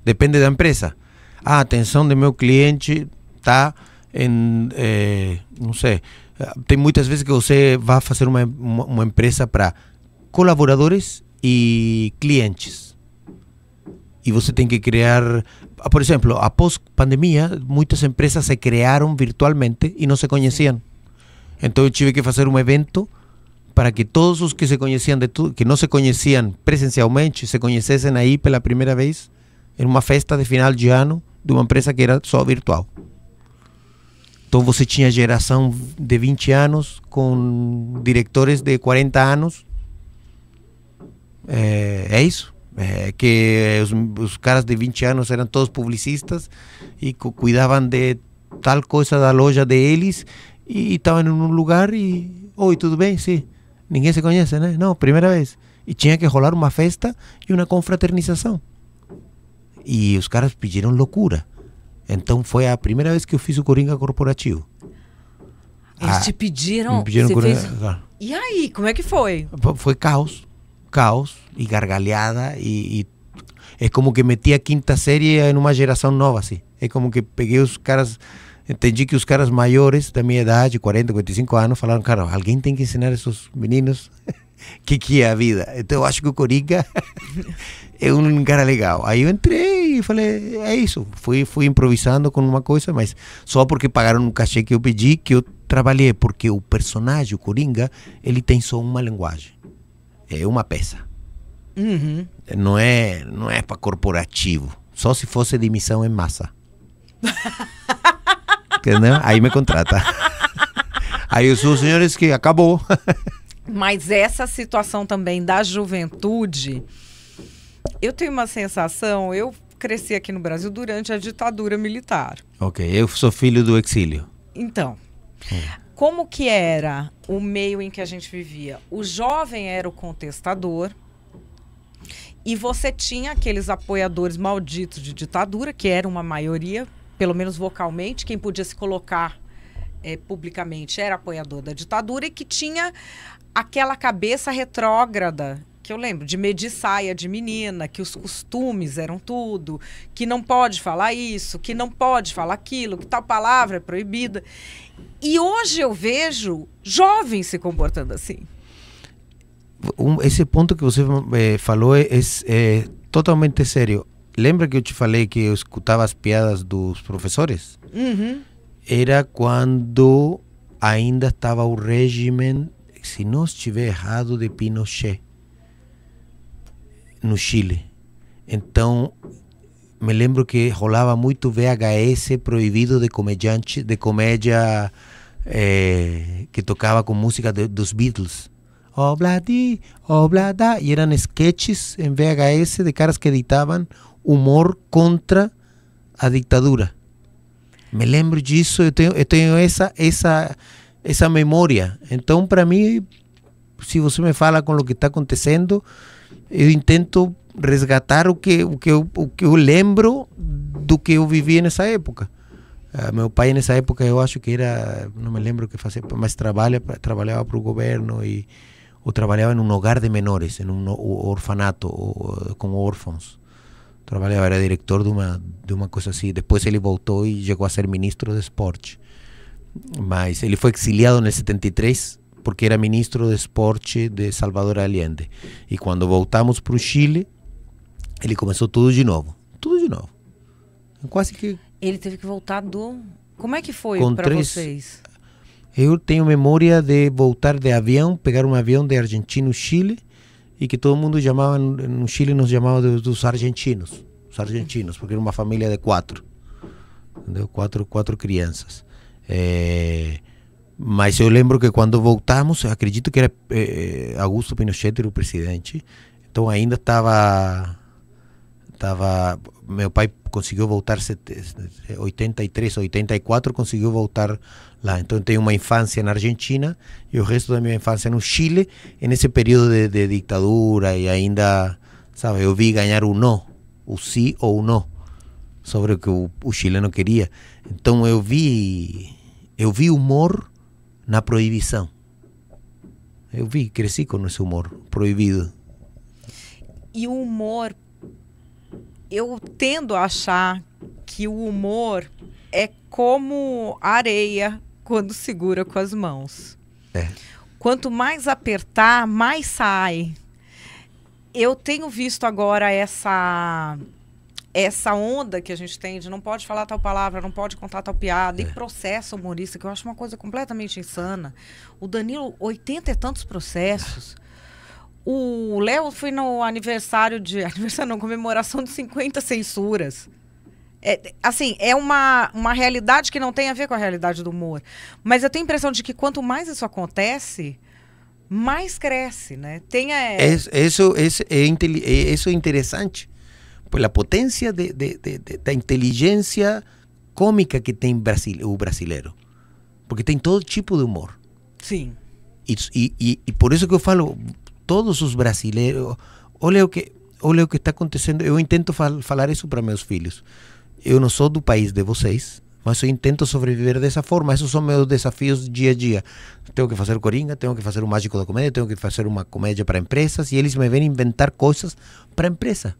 depende da empresa. A atenção de meu cliente está em eh, não sei tem muitas vezes que você vai fazer uma, uma, uma empresa para colaboradores e clientes. E você tem que criar, por exemplo, após pandemia, muitas empresas se criaram virtualmente e não se conheciam. Entonces tuve que hacer un evento para que todos los que se conocían de todo, que no se conocían presencialmente, se conociesen ahí pela primera vez en una festa de final de año de una empresa que era só virtual. Entonces você tinha geração de 20 años con directores de 40 años. É, isso. É, que os, os, caras de 20 anos eram todos publicistas e cuidavam de tal coisa da loja deles y, estava estaban en un lugar y, oi, oh, tudo bem? Sim. Sí. Ninguém se conhece, né? Não, primeira vez. E tinha que rolar uma festa e uma confraternização. E os caras pediram loucura. Então foi a primeira vez que eu fiz o Coringa Corporativo. Eles ah, te pediram. Me pediram Coringa. Fez... E aí, como é que foi? Foi caos. Caos e gargalhada e, e é como que meti a quinta série em uma geração nova, assim. É como que peguei os caras entendi que os caras maiores da minha idade, 40, 45 anos, falaram, cara, alguém tem que ensinar esses meninos que que é a vida. Então eu acho que o Coringa é um cara legal. Aí eu entrei e falei, é isso. Fui, fui improvisando com uma coisa, mas só porque pagaram um cachê que eu pedi que eu trabalhei, porque o personagem, o Coringa, ele tem só uma linguagem. É uma peça. Uhum. Não é, não é para corporativo. Só se fosse de missão em massa. Aí me contrata. Aí os senhores que acabou. Mas essa situação também da juventude, eu tenho uma sensação, eu cresci aqui no Brasil durante a ditadura militar. Ok, eu sou filho do exílio. Então, hum. como que era o meio em que a gente vivia? O jovem era o contestador e você tinha aqueles apoiadores malditos de ditadura, que era uma maioria pelo menos vocalmente, quem podia se colocar é, publicamente era apoiador da ditadura e que tinha aquela cabeça retrógrada que eu lembro de medir saia de menina, que os costumes eram tudo, que não pode falar isso, que não pode falar aquilo, que tal palavra é proibida. E hoje eu vejo jovens se comportando assim. Um, esse ponto que você é, falou é, é totalmente sério. Lembra que eu te falei que eu escutava as piadas dos professores? Uhum. Era quando ainda estava o regime, se não estiver errado, de Pinochet no Chile. Então, me lembro que rolava muito VHS proibido de comediante, de comédia é, que tocava com música de, dos Beatles. Obladi, oblada, e eram sketches em VHS de caras que editavam humor contra a ditadura. Me lembro disso, eu tenho, eu tenho essa, essa, essa memória. Então, para mim, se você me fala com o que está acontecendo, eu intento resgatar o que, o que, eu, o que eu lembro do que eu vivi nessa época. Ah, meu pai nessa época eu acho que era, não me lembro o que fazia, mas trabalha, trabalhava para o governo e ou trabalhava em um hogar de menores, em um orfanato, ou, como órfãos. Trabalhava, era diretor de uma, de uma coisa assim. Depois ele voltou e chegou a ser ministro de esporte. Mas ele foi exiliado no 73 porque era ministro de esporte de Salvador Allende. E quando voltamos para o Chile, ele começou tudo de novo. Tudo de novo. Quase que. Ele teve que voltar do. Como é que foi para três... vocês? Eu tenho memória de voltar de avião, pegar um avião de Argentina, Chile e que todo mundo chamava, no Chile nos chamava dos, dos argentinos, os argentinos, porque era uma família de quatro, entendeu? Quatro, quatro crianças. É, eh, mas eu lembro que quando voltamos, acredito que era é, Augusto Pinochet era o presidente, então ainda estava tava meu pai conseguiu voltar 83 84 conseguiu voltar lá. Então eu tenho uma infância na Argentina e o resto da minha infância no Chile, nesse período de, de, ditadura e ainda, sabe, eu vi ganhar o não, o sim ou o não, sobre o que o, o chileno queria. Então eu vi, eu vi humor na proibição. Eu vi, cresci com esse humor proibido. E o humor, eu tendo a achar que o humor é como areia quando segura com as mãos. É. Quanto mais apertar, mais sai. Eu tenho visto agora essa essa onda que a gente tem de não pode falar tal palavra, não pode contar tal piada, é. e processo humorista, que eu acho uma coisa completamente insana. O Danilo, oitenta e tantos processos. O Léo foi no aniversário de. Aniversário não, comemoração de 50 censuras. É, assim, é uma, uma realidade que não tem a ver com a realidade do humor. Mas eu tenho a impressão de que quanto mais isso acontece, mais cresce, né? Tem a... é, isso, eh, isso, eh, é, isso é interessante. a potência de, de, de, da inteligência cômica que tem Brasil, o brasileiro. Porque tem todo tipo de humor. Sim. E, e, e por isso que eu falo, todos os brasileiros... Olha o que, olha o que está acontecendo. Eu intento fal, falar isso para meus filhos eu não sou do país de vocês, mas eu tento sobreviver dessa forma. Esses são meus desafios dia a dia. Tenho que fazer Coringa, tenho que fazer o Mágico da Comédia, tenho que fazer uma comédia para empresas e eles me vêm inventar coisas para empresa.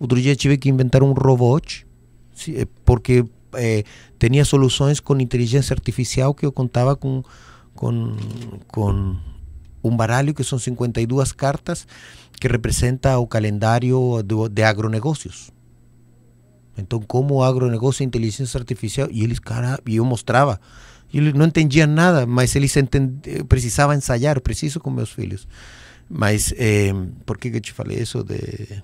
Outro dia tive que inventar um robô eh, porque é, eh, tinha soluções com inteligência artificial que eu contava com, com, com um baralho que são 52 cartas que representa o calendário de agronegócios então como agronegocio, inteligência artificial? e eles cara, e eu mostrava, E él não entendía nada, mas eles eh, precisava ensaiar, preciso com meus filhos. Mas eh, por que, que eu te falei isso de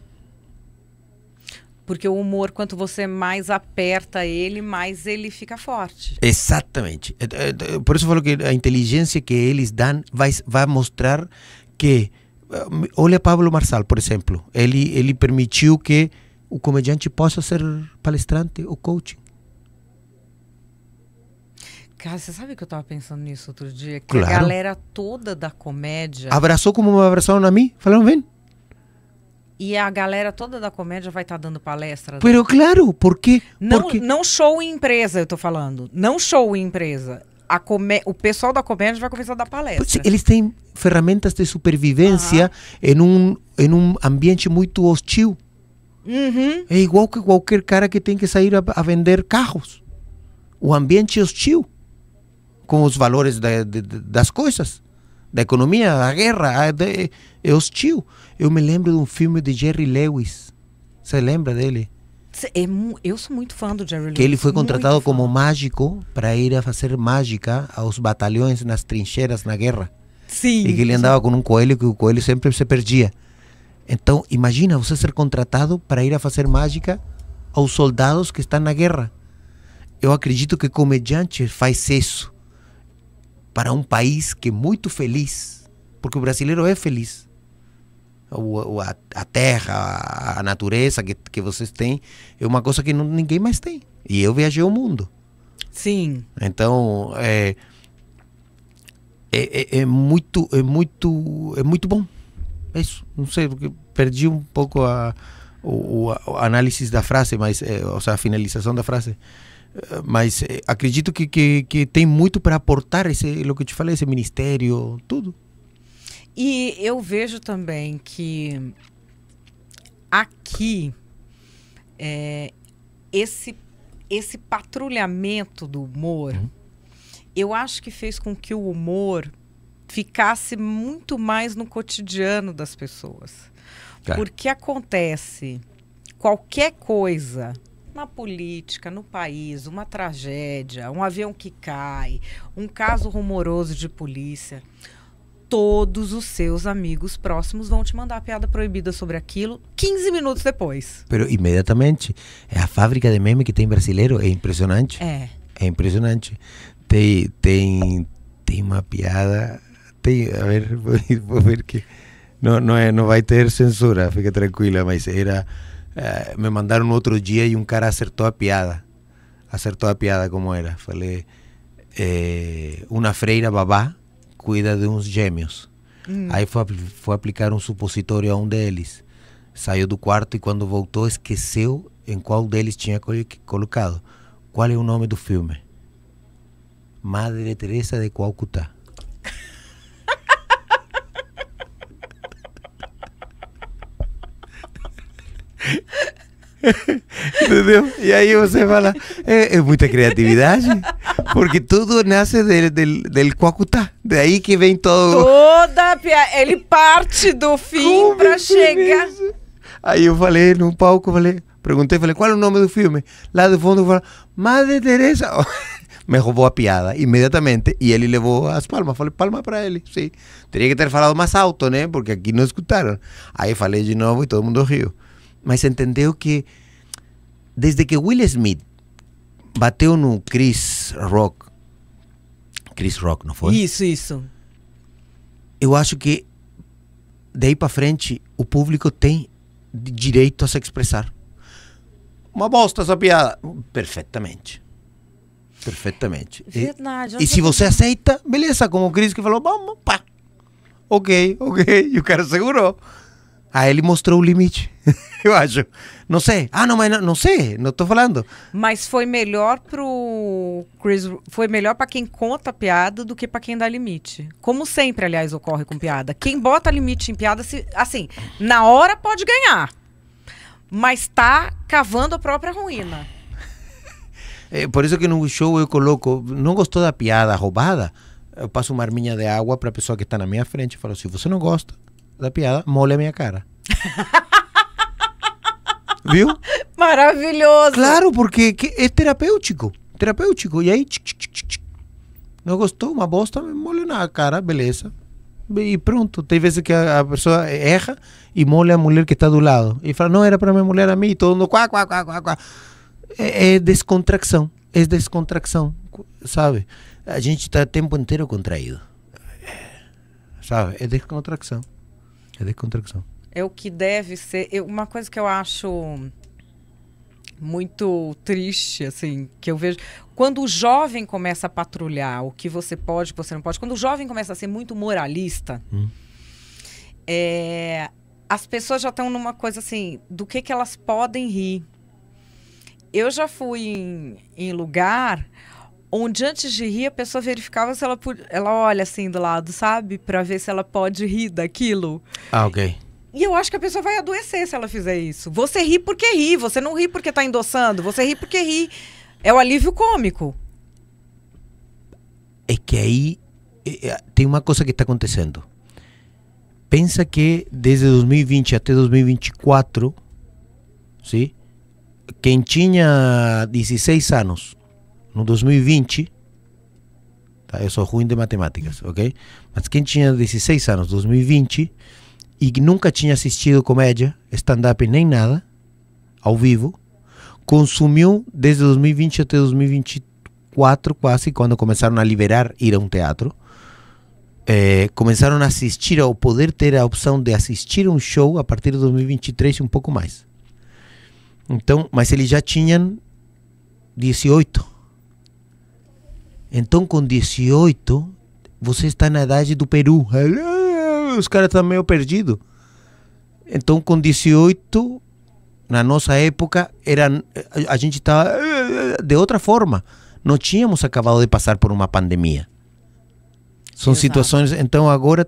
porque o humor, quanto você mais aperta ele, mais ele fica forte. Exatamente. Por isso eu falo que a inteligência que eles dão vai, vai mostrar que. Eh, Olha Pablo Marçal, por exemplo. Ele, ele permitiu que o comediante possa ser palestrante ou coaching. Cara, você sabe que eu estava pensando nisso outro dia? Que claro. a galera toda da comédia. Abraçou como me abraçaram a mim? Falaram, vem. E a galera toda da comédia vai estar tá dando palestra. Pero claro, por quê? Não, porque... não show em empresa, eu tô falando. Não show em empresa. A comé O pessoal da comédia vai começar a dar palestra. Eles têm ferramentas de supervivência em, um, em um ambiente muito hostil. Uhum. É igual que qualquer cara que tem que sair a, a vender carros. O ambiente é hostil com os valores de, das coisas, da economia, da guerra, é hostil. Eu me lembro de um filme de Jerry Lewis. Você lembra dele? É eu sou muito fã do Jerry Lewis. Que ele foi contratado como mágico para ir a fazer mágica aos batalhões nas trincheiras na guerra. Sim. E que ele andava com um coelho que o coelho sempre se perdia. Então, imagina você ser contratado para ir a fazer mágica aos soldados que estão na guerra. Eu acredito que comediante faz isso para um país que é muito feliz, porque o brasileiro é feliz. a, terra, a, natureza que, vocês têm é uma coisa que ninguém mais tem. E eu viajei o mundo. Sim. Então, é, é, é, é muito, é, muito, é muito bom. É isso, não sei, porque perdi um pouco a, o, o análise da frase, mas, é, eh, ou seja, a finalização da frase. Eh, mas é, eh, acredito que, que, que, tem muito para aportar, esse, o que eu te falei, esse ministério, tudo. E eu vejo também que aqui é, esse, esse patrulhamento do humor, uhum. eu acho que fez com que o humor ficasse muito mais no cotidiano das pessoas. Tá. Porque acontece qualquer coisa na política, no país, uma tragédia, um avião que cai, um caso rumoroso de polícia, todos os seus amigos próximos vão te mandar piada proibida sobre aquilo 15 minutos depois. Pero imediatamente. É a fábrica de meme que tem brasileiro, é impressionante. É. É impressionante. Tem, tem, tem uma piada tem, a ver, vou ver que não, não, é, não vai ter censura, fica tranquila, mas era. Uh, me mandaram outro dia e um cara acertou a piada. Acertou a piada como era. Falei: eh, Uma freira babá cuida de uns gêmeos. Hum. Mm. Aí foi, foi aplicar um supositório a um deles. Saiu do quarto e quando voltou esqueceu em qual deles tinha colocado. Qual é o nome do filme? Madre Teresa de Calcutá. Entendeu? E aí você fala, é, é, muita criatividade, porque tudo nasce del, del, del coacutá, daí que vem todo. Toda ele parte do fim Como pra chegar. Aí eu falei no palco, falei, perguntei, falei, qual é o nome do filme? Lá do fundo falaram, Madre Teresa. Me roubou a piada imediatamente e ele levou as palmas. Falei, palma para ele, sim. Teria que ter falado mais alto, né? Porque aqui não escutaram. Aí falei de novo e todo mundo riu mas entendeu que desde que Will Smith bateu no Chris Rock, Chris Rock, não foi? Isso, isso. Eu acho que daí para frente o público tem direito a se expressar. Uma bosta essa piada. Perfeitamente. Perfeitamente. Verdade. E, e se você aceita, beleza, como o Chris que falou, vamos pá. Ok, ok. E o cara segurou. Aí ele mostrou o limite, eu acho. Não sei. Ah, não, mas não, não sei, não estou falando. Mas foi melhor pro Chris, foi melhor para quem conta piada do que para quem dá limite. Como sempre, aliás, ocorre com piada. Quem bota limite em piada, se, assim, na hora pode ganhar, mas tá cavando a própria ruína. É, por isso que no show eu coloco, não gostou da piada roubada? Eu passo uma arminha de água para a pessoa que está na minha frente e falo: se assim, você não gosta, da piada, a minha cara. Viu? Maravilhoso. Claro, porque é terapêutico. Terapêutico. E aí, tch, tch, tch, não gostou, uma bosta, mole na cara, beleza. E pronto. Tem vezes que a, a pessoa erra eh, e mole a mulher que está do lado. E fala, não, era para me molhar a mim. E todo mundo, quá, quá, quá, quá, quá. É, eh, é descontração. É descontração, sabe? A gente está o tempo inteiro contraído. Eh, sabe? É descontração. É de contracção. É o que deve ser. Eu, uma coisa que eu acho muito triste, assim, que eu vejo. Quando o jovem começa a patrulhar o que você pode, o que você não pode, quando o jovem começa a ser muito moralista, hum. é, as pessoas já estão numa coisa assim, do que, que elas podem rir. Eu já fui em, em lugar onde antes de rir a pessoa verificava se ela ela olha assim do lado, sabe, para ver se ela pode rir daquilo. Ah, ok. E eu acho que a pessoa vai adoecer se ela fizer isso. Você ri porque ri, você não ri porque tá endossando, você ri porque ri. É o alívio cômico. É que aí é, é tem uma coisa que está acontecendo. Pensa que desde 2020 até 2024, sim? quem tinha 16 anos no 2020, tá? eu sou ruim de matemáticas, ok? Mas quem tinha 16 anos, 2020, e nunca tinha assistido comédia, stand-up nem nada, ao vivo, consumiu desde 2020 até 2024, quase, quando começaram a liberar ir a um teatro. É, começaram a assistir, ao poder ter a opção de assistir um show a partir de 2023 e um pouco mais. Então, mas eles já tinham 18 então, com 18, você está na idade do Peru. Os caras estão meio perdidos. Então, com 18, na nossa época, era, a gente estava de outra forma. Não tínhamos acabado de passar por uma pandemia. São Exato. situações. Então, agora,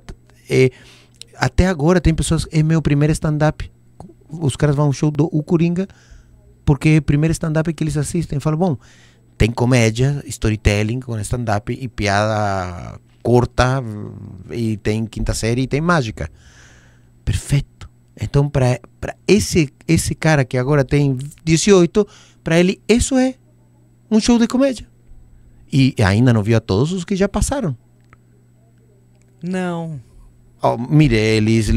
é, até agora, tem pessoas. É meu primeiro stand-up. Os caras vão ao show do Coringa, porque é o primeiro stand-up que eles assistem. Falam, bom tem comédia, storytelling com stand-up e piada curta e tem quinta série e tem mágica. Perfeito. Então para esse esse cara que agora tem 18, para ele isso é um show de comédia. E ainda não viu a todos os que já passaram. Não. Oh, mire, eles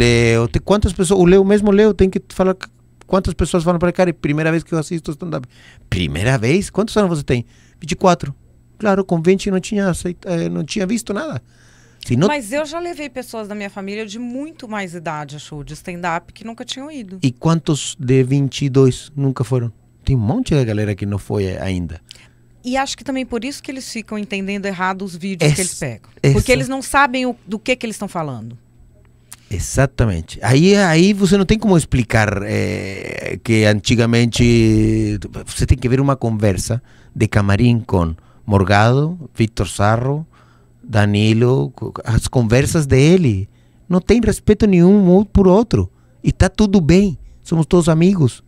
quantas pessoas, o Leo mesmo Leo tem que falar Quantas pessoas falam para ele, cara, é primeira vez que eu assisto stand-up? Primeira vez? Quantos anos você tem? 24. Claro, com 20 não tinha, eh, não tinha visto nada. Mas eu já levei pessoas da minha família de muito mais idade a show de stand-up que nunca tinham ido. E quantos de 22 nunca foram? Tem um monte de galera que não foi eh, ainda. E acho que também por isso que eles ficam entendendo errado os vídeos essa, que eles pegam. Essa... Porque eles não sabem o, do que, que eles estão falando. Exatamente. Aí, aí você não tem como explicar é, que antigamente você tem que ver uma conversa de camarim com Morgado, Victor Sarro, Danilo, as conversas dele. Não tem respeito nenhum por outro. E tá tudo bem. Somos todos amigos.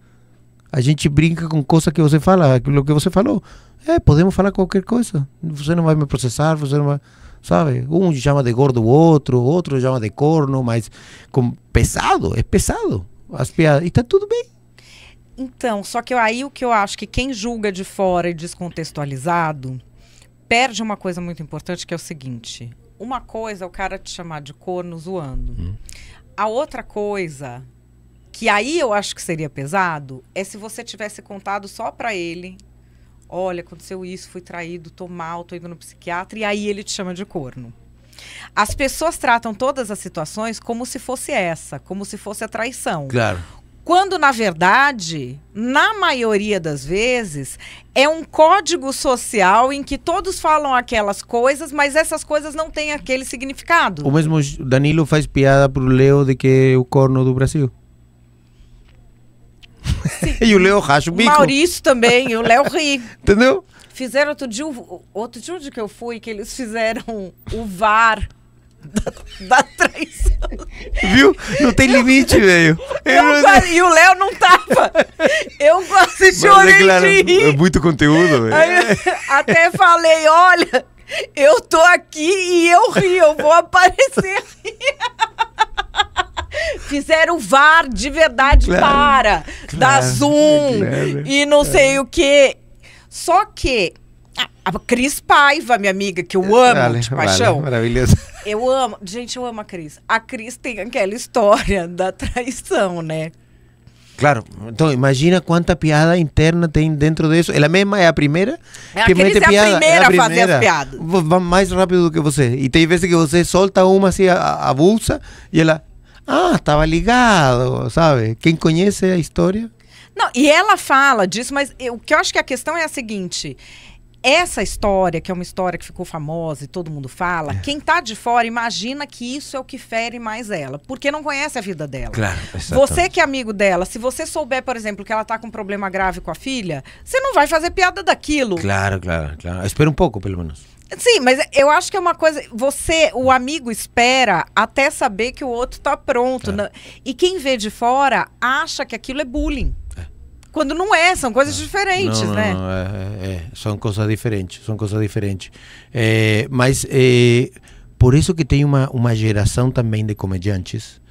A gente brinca com coisa que você fala, aquilo que você falou. É, podemos falar qualquer coisa. Você não vai me processar, você não vai sabe? Um chama de gordo o outro, outro chama de corno, mas com, pesado, é pesado. As piadas, ah, e tá tudo bem. Então, só que aí o que eu acho que quem julga de fora e descontextualizado perde uma coisa muito importante que é o seguinte: uma coisa é o cara te chamar de corno zoando. Hum. A outra coisa que aí eu acho que seria pesado é se você tivesse contado só para ele Olha, aconteceu isso, fui traído, tô mal, tô indo no psiquiatra, e aí ele te chama de corno. As pessoas tratam todas as situações como se fosse essa, como se fosse a traição. Claro. Quando, na verdade, na maioria das vezes, é um código social em que todos falam aquelas coisas, mas essas coisas não têm aquele significado. O mesmo Danilo faz piada pro Leo de que é o corno do Brasil. e o Leo racha o bico. Maurício também, o Léo ri. Entendeu? Fizeram outro dia, outro dia onde que eu fui, que eles fizeram o VAR da, da traição. Viu? Não tem limite, velho. Não... E o Léo não tava. Eu quase é chorei é, claro, de rir. É muito conteúdo, velho. Até falei, olha, eu tô aqui e eu ri, eu vou aparecer. Fizeram VAR de verdade claro, para, claro, da Zoom claro, e não é. sei o quê. Só que a Cris Paiva, minha amiga, que eu amo vale, de paixão. Vale, maravilhoso. Eu amo. Gente, eu amo a Cris. A Cris tem aquela história da traição, né? Claro, então imagina quanta piada interna tem dentro disso. Ela mesma é a primeira é, que a mete é piada. A primeira é a primeira a fazer as piadas. Vai mais rápido do que você. E tem vezes que você solta uma assim, bolsa, e ela ah, estava ligado, sabe? Quem conhece a história. Não, e ela fala disso, mas o que eu acho que a questão é a seguinte essa história, que é uma história que ficou famosa e todo mundo fala, é. quem está de fora imagina que isso é o que fere mais ela, porque não conhece a vida dela. Claro, você que é amigo dela, se você souber, por exemplo, que ela está com um problema grave com a filha, você não vai fazer piada daquilo. Claro, claro, claro. Espera um pouco, pelo menos. Sim, mas eu acho que é uma coisa. Você, o amigo espera até saber que o outro tá pronto. É. Né? E quem vê de fora acha que aquilo é bullying. É. Quando não é, são coisas é. diferentes, não, não, né? Não, é, é, é, são coisas diferentes, são coisas diferentes. mas por isso que tem uma, uma geração também de comediantes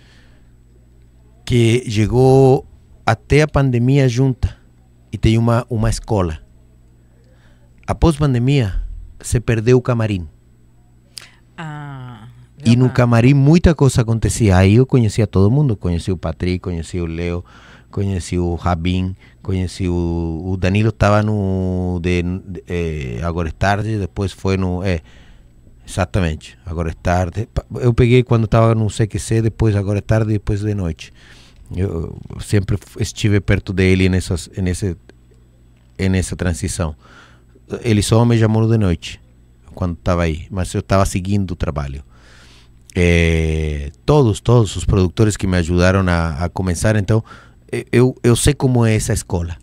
que chegou até a pandemia junta e tem uma, uma escola. Após pandemia, se perdeu o camarim. Ah, e no camarim muita coisa acontecia. Aí eu conhecia todo mundo. Conheci o Patrick, conheci o Leo, conheci o Rabin, conheci o, o Danilo. Estava no. De, de, eh, agora é tarde, depois foi no. É, eh, Exatamente. Agora é tarde. Eu peguei quando estava no CQC, depois agora é tarde, depois de noite. Eu sempre estive perto dele nessas, nesse, nessa transição ele só me chamou de noite, quando estava aí, mas eu estava seguindo o trabalho. É, todos, todos os produtores que me ajudaram a, a começar, então eu, eu sei como é essa escola.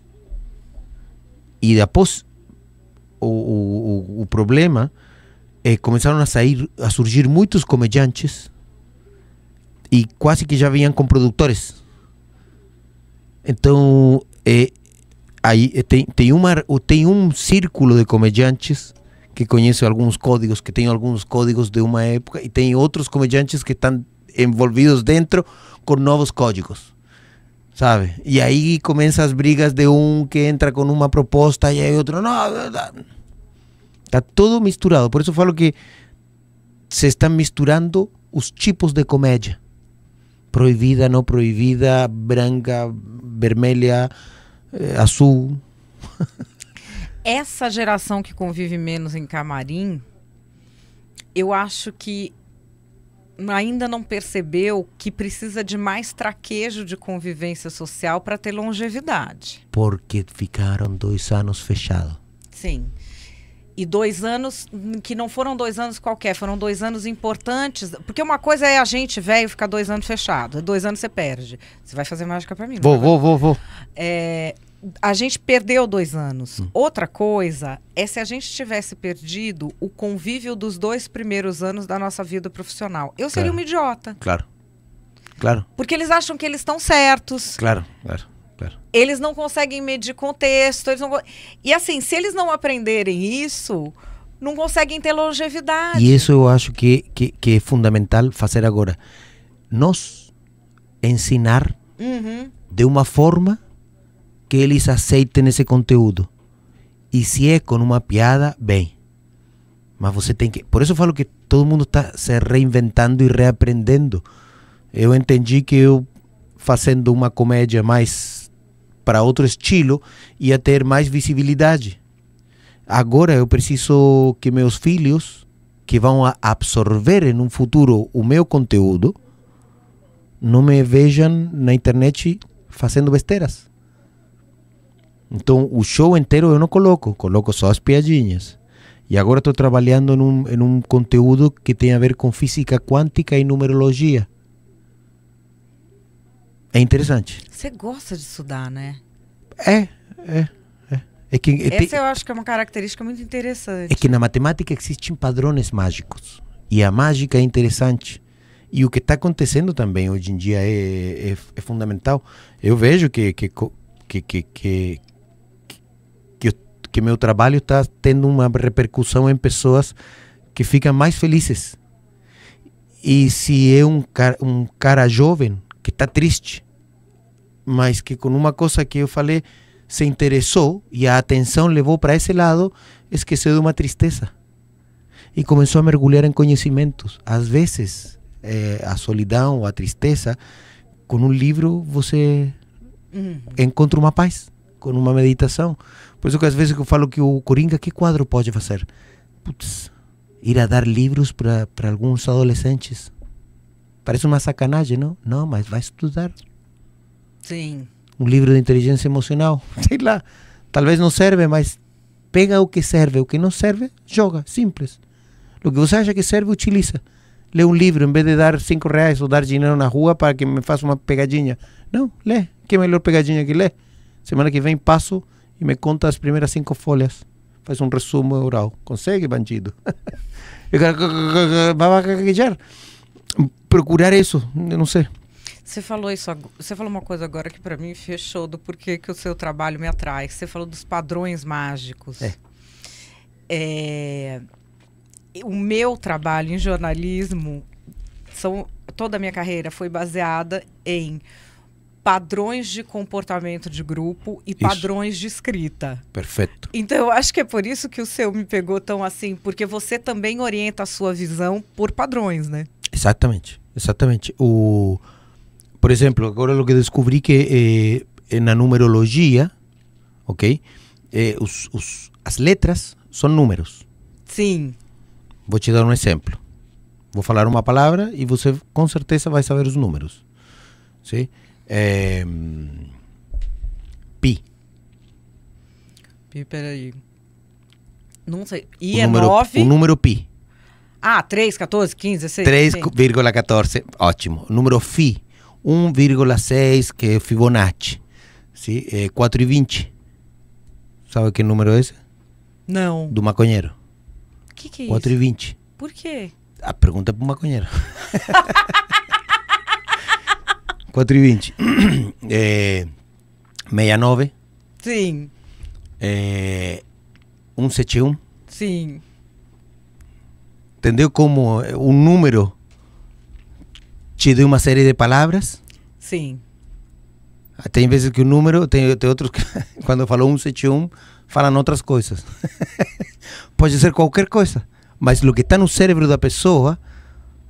E depois o, o, o problema é começaram a sair, a surgir muitos comediantes e quase que já vinham com produtores. Então é, Hay tem, eh, tem, círculo de comediantes que conhece algunos códigos, que tem algunos códigos de una época, y tem otros comediantes que están envolvidos dentro con nuevos códigos. ¿sabe? Y ahí las brigas de un que entra con una propuesta y hay otro, no, está todo misturado. Por eso falo que se están misturando los tipos de comedia. Prohibida, no prohibida, branca, vermelha, É, a sul. Essa geração que convive menos em camarim, eu acho que ainda não percebeu que precisa de mais traquejo de convivência social para ter longevidade. Porque ficaram dois anos fechados. Sim. E dois anos hum, que não foram dois anos qualquer, foram dois anos importantes. Porque uma coisa é a gente, velho, ficar dois anos fechado. Dois anos você perde. Você vai fazer mágica para mim. Vou, é vou, vou, vou. É, a gente perdeu dois anos. Hum. Outra coisa é se a gente tivesse perdido o convívio dos dois primeiros anos da nossa vida profissional. Eu seria uma idiota. Claro. Claro. Porque eles acham que eles estão certos. Claro, claro. Claro. Eles não conseguem medir contexto. Eles não... E assim, se eles não aprenderem isso, não conseguem ter longevidade. E isso eu acho que, que, que é fundamental fazer agora. Nós ensinar uhum. de uma forma que eles aceitem esse conteúdo. E se é com uma piada, bem. Mas você tem que. Por isso eu falo que todo mundo está se reinventando e reaprendendo. Eu entendi que eu, fazendo uma comédia mais para outro estilo ia ter mais visibilidade. Agora eu preciso que meus filhos, que vão absorver um futuro o meu conteúdo, não me vejam na internet fazendo besteiras. Então o show inteiro eu não coloco, coloco só as piadinhas. E agora estou trabalhando em um, em um conteúdo que tem a ver com física quântica e numerologia é interessante. Você gosta de estudar, né? É, é. é. é que, é, Essa eu acho que é uma característica muito interessante. É que na matemática existem padrões mágicos. E a mágica é interessante. E o que está acontecendo também hoje em dia é, é, é fundamental. Eu vejo que, que, que, que, que, que, que meu trabalho está tendo uma repercussão em pessoas que ficam mais felizes. E se é um um cara jovem que está triste, mas que com uma coisa que eu falei se interessou e a atenção levou para esse lado, esqueceu de uma tristeza e começou a mergulhar em conhecimentos. Às vezes, é, a eh, solidão, a tristeza, com um livro você uhum. encontra uma paz, com uma meditação. Por isso que às vezes eu falo que o oh, Coringa, que quadro pode fazer? Putz, ir a dar livros para alguns adolescentes Parece uma sacanagem, não? Não, mas vai estudar. Sim. Um livro de inteligência emocional, sei lá. Talvez não serve, mas pega o que serve. O que não serve, joga. Simples. O que você acha que serve, utiliza. Lê um livro, em vez de dar cinco reais ou dar dinheiro na rua para que me faça uma pegadinha. Não, lê. Que melhor pegadinha que lê? Semana que vem passo e me conta as primeiras cinco folhas. Faz um resumo oral. Consegue, bandido? Eu quero... Vai gaguejar procurar isso, eu não sei. Você falou isso, você falou uma coisa agora que para mim fechou do porquê que o seu trabalho me atrai. Você falou dos padrões mágicos. É. é o meu trabalho em jornalismo são toda a minha carreira foi baseada em padrões de comportamento de grupo e isso. padrões de escrita. Perfeito. Então eu acho que é por isso que o seu me pegou tão assim, porque você também orienta a sua visão por padrões, né? exatamente exatamente O, por exemplo, agora o que descobri que eh, na numerologia, ok? Eh, os, os, as letras são números. Sim. Vou te dar um exemplo. Vou falar uma palavra e você com certeza vai saber os números. Sim? É, pi. Pi, peraí. Não sei. I o é número, 9. O número pi. Ah, 3, 14, 15, 16. 3,14, ótimo. Número Fi, 1,6, que é Fibonacci. Sim? É 4,20. Sabe que número é esse? Não. Do maconheiro. O que, que é 4 isso? 4,20. Por quê? A pergunta é pro maconheiro. 4,20. é, 69. Sim. É, 171. Sim entendeu como eh, o número te deu uma série de palavras? Sim. Tem vezes que o número, tem, tem outros que, quando falou 171, falam outras coisas. Pode ser qualquer coisa, mas o que está no cérebro da pessoa,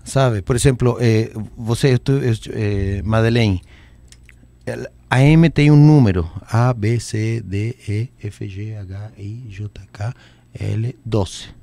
sabe? Por exemplo, eh, você, eh, Madeleine, a M tem um número: A, B, C, D, E, F, G, H, I, J, K, L, 12.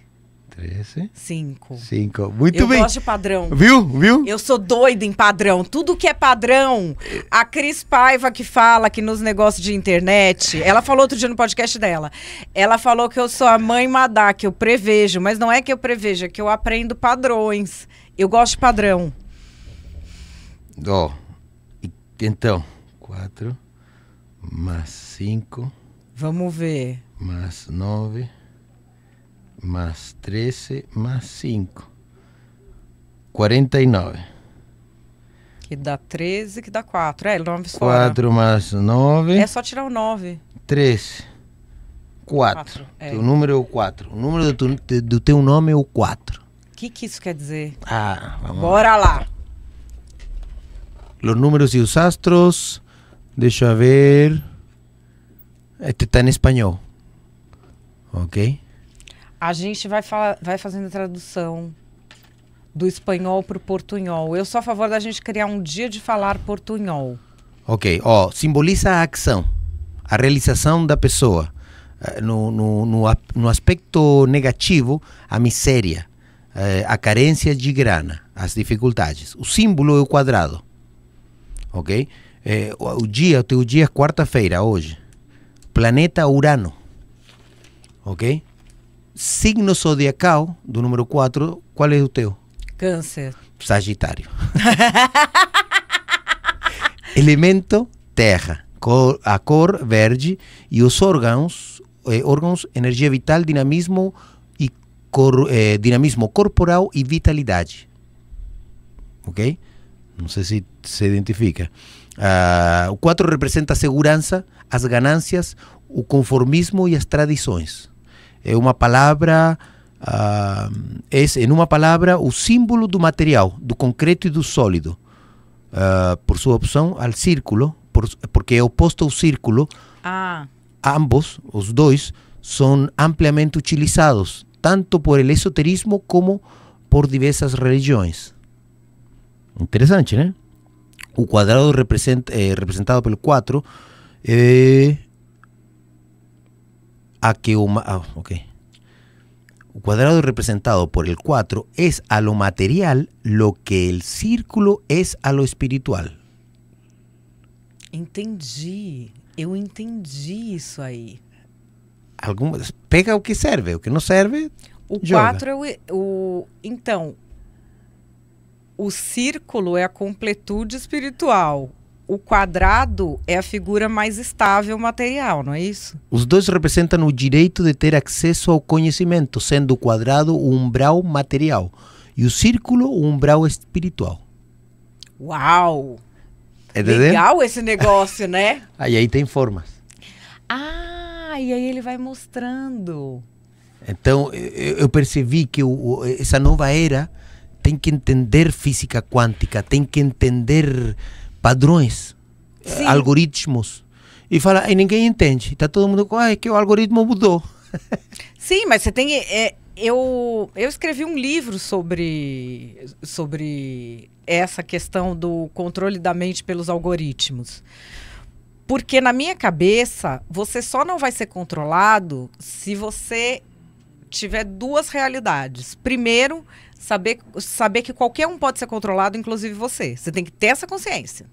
13. 5. 5. Muito eu bem. Eu gosto de padrão. Viu? Viu? Eu sou doida em padrão. Tudo que é padrão. A Cris Paiva que fala que nos negócios de internet, ela falou outro dia no podcast dela. Ela falou que eu sou a mãe Madá, que eu prevejo, mas não é que eu prevejo, é que eu aprendo padrões. Eu gosto de padrão. Ó. Oh, então, 4 mais 5 Vamos ver. Mais 9 más 13 más 5. 49. Que dá 13, que dá 4. É, 9 fora. 4 mais 9. É só tirar o 9. 13. 4. É. O número é o 4. O número do, tu, do teu nome é o 4. O que, que isso quer dizer? Ah, vamos Bora lá. Os números e os astros. Deixa eu ver. Este está em espanhol. Ok a gente vai, fala, vai fazendo tradução do espanhol para o portunhol. Eu sou a favor da gente criar um dia de falar portunhol. Ok, ó, oh, simboliza a ação, a realização da pessoa. Eh, no, no, no, no aspecto negativo, a miséria, eh, a carência de grana, as dificuldades. O símbolo é o quadrado, ok? Eh, o dia, o teu dia é quarta-feira, hoje. Planeta Urano, ok? signo zodiacal do número 4, qual é o teu? Câncer. Sagitário. Elemento terra, cor, a cor verde e os órgãos, eh, órgãos energia vital, dinamismo e cor, eh, dinamismo corporal e vitalidade. Ok? Não sei se se identifica. Uh, o 4 representa a segurança, as ganâncias, o conformismo e as tradições. Es eh, una palabra, ah, es en una palabra palavra, o símbolo do material, do concreto y do sólido, ah, por su opción, al círculo, porque es oposto al círculo, ah. ambos, os dois, son ampliamente utilizados, tanto por el esoterismo como por diversas religiões. Interesante, ¿eh? né? O cuadrado eh, representado por 4 cuatro o, ah, okay. El cuadrado representado por el 4 es a lo material lo que el círculo es a lo espiritual. Entendi. Eu entendi isso aí. algumas pega o que serve, o que não serve. O 4 é o, o. Então, o círculo é a completude espiritual o quadrado é a figura mais estável material, não é isso? Os dois representam o direito de ter acesso ao conhecimento, sendo o quadrado o umbral material e o círculo o umbral espiritual. Uau! Entendeu? Legal esse negócio, né? aí aí tem formas. Ah, e aí ele vai mostrando. Então eu percebi que o, essa nova era tem que entender física quântica, tem que entender padrões, eh, Sim. algoritmos. E fala, e ninguém entende. está todo mundo com, ah, é que o algoritmo mudou. Sim, mas você tem. É, eu, eu escrevi um livro sobre, sobre essa questão do controle da mente pelos algoritmos. Porque na minha cabeça, você só não vai ser controlado se você tiver duas realidades. Primeiro, saber, saber que qualquer um pode ser controlado, inclusive você. Você tem que ter essa consciência.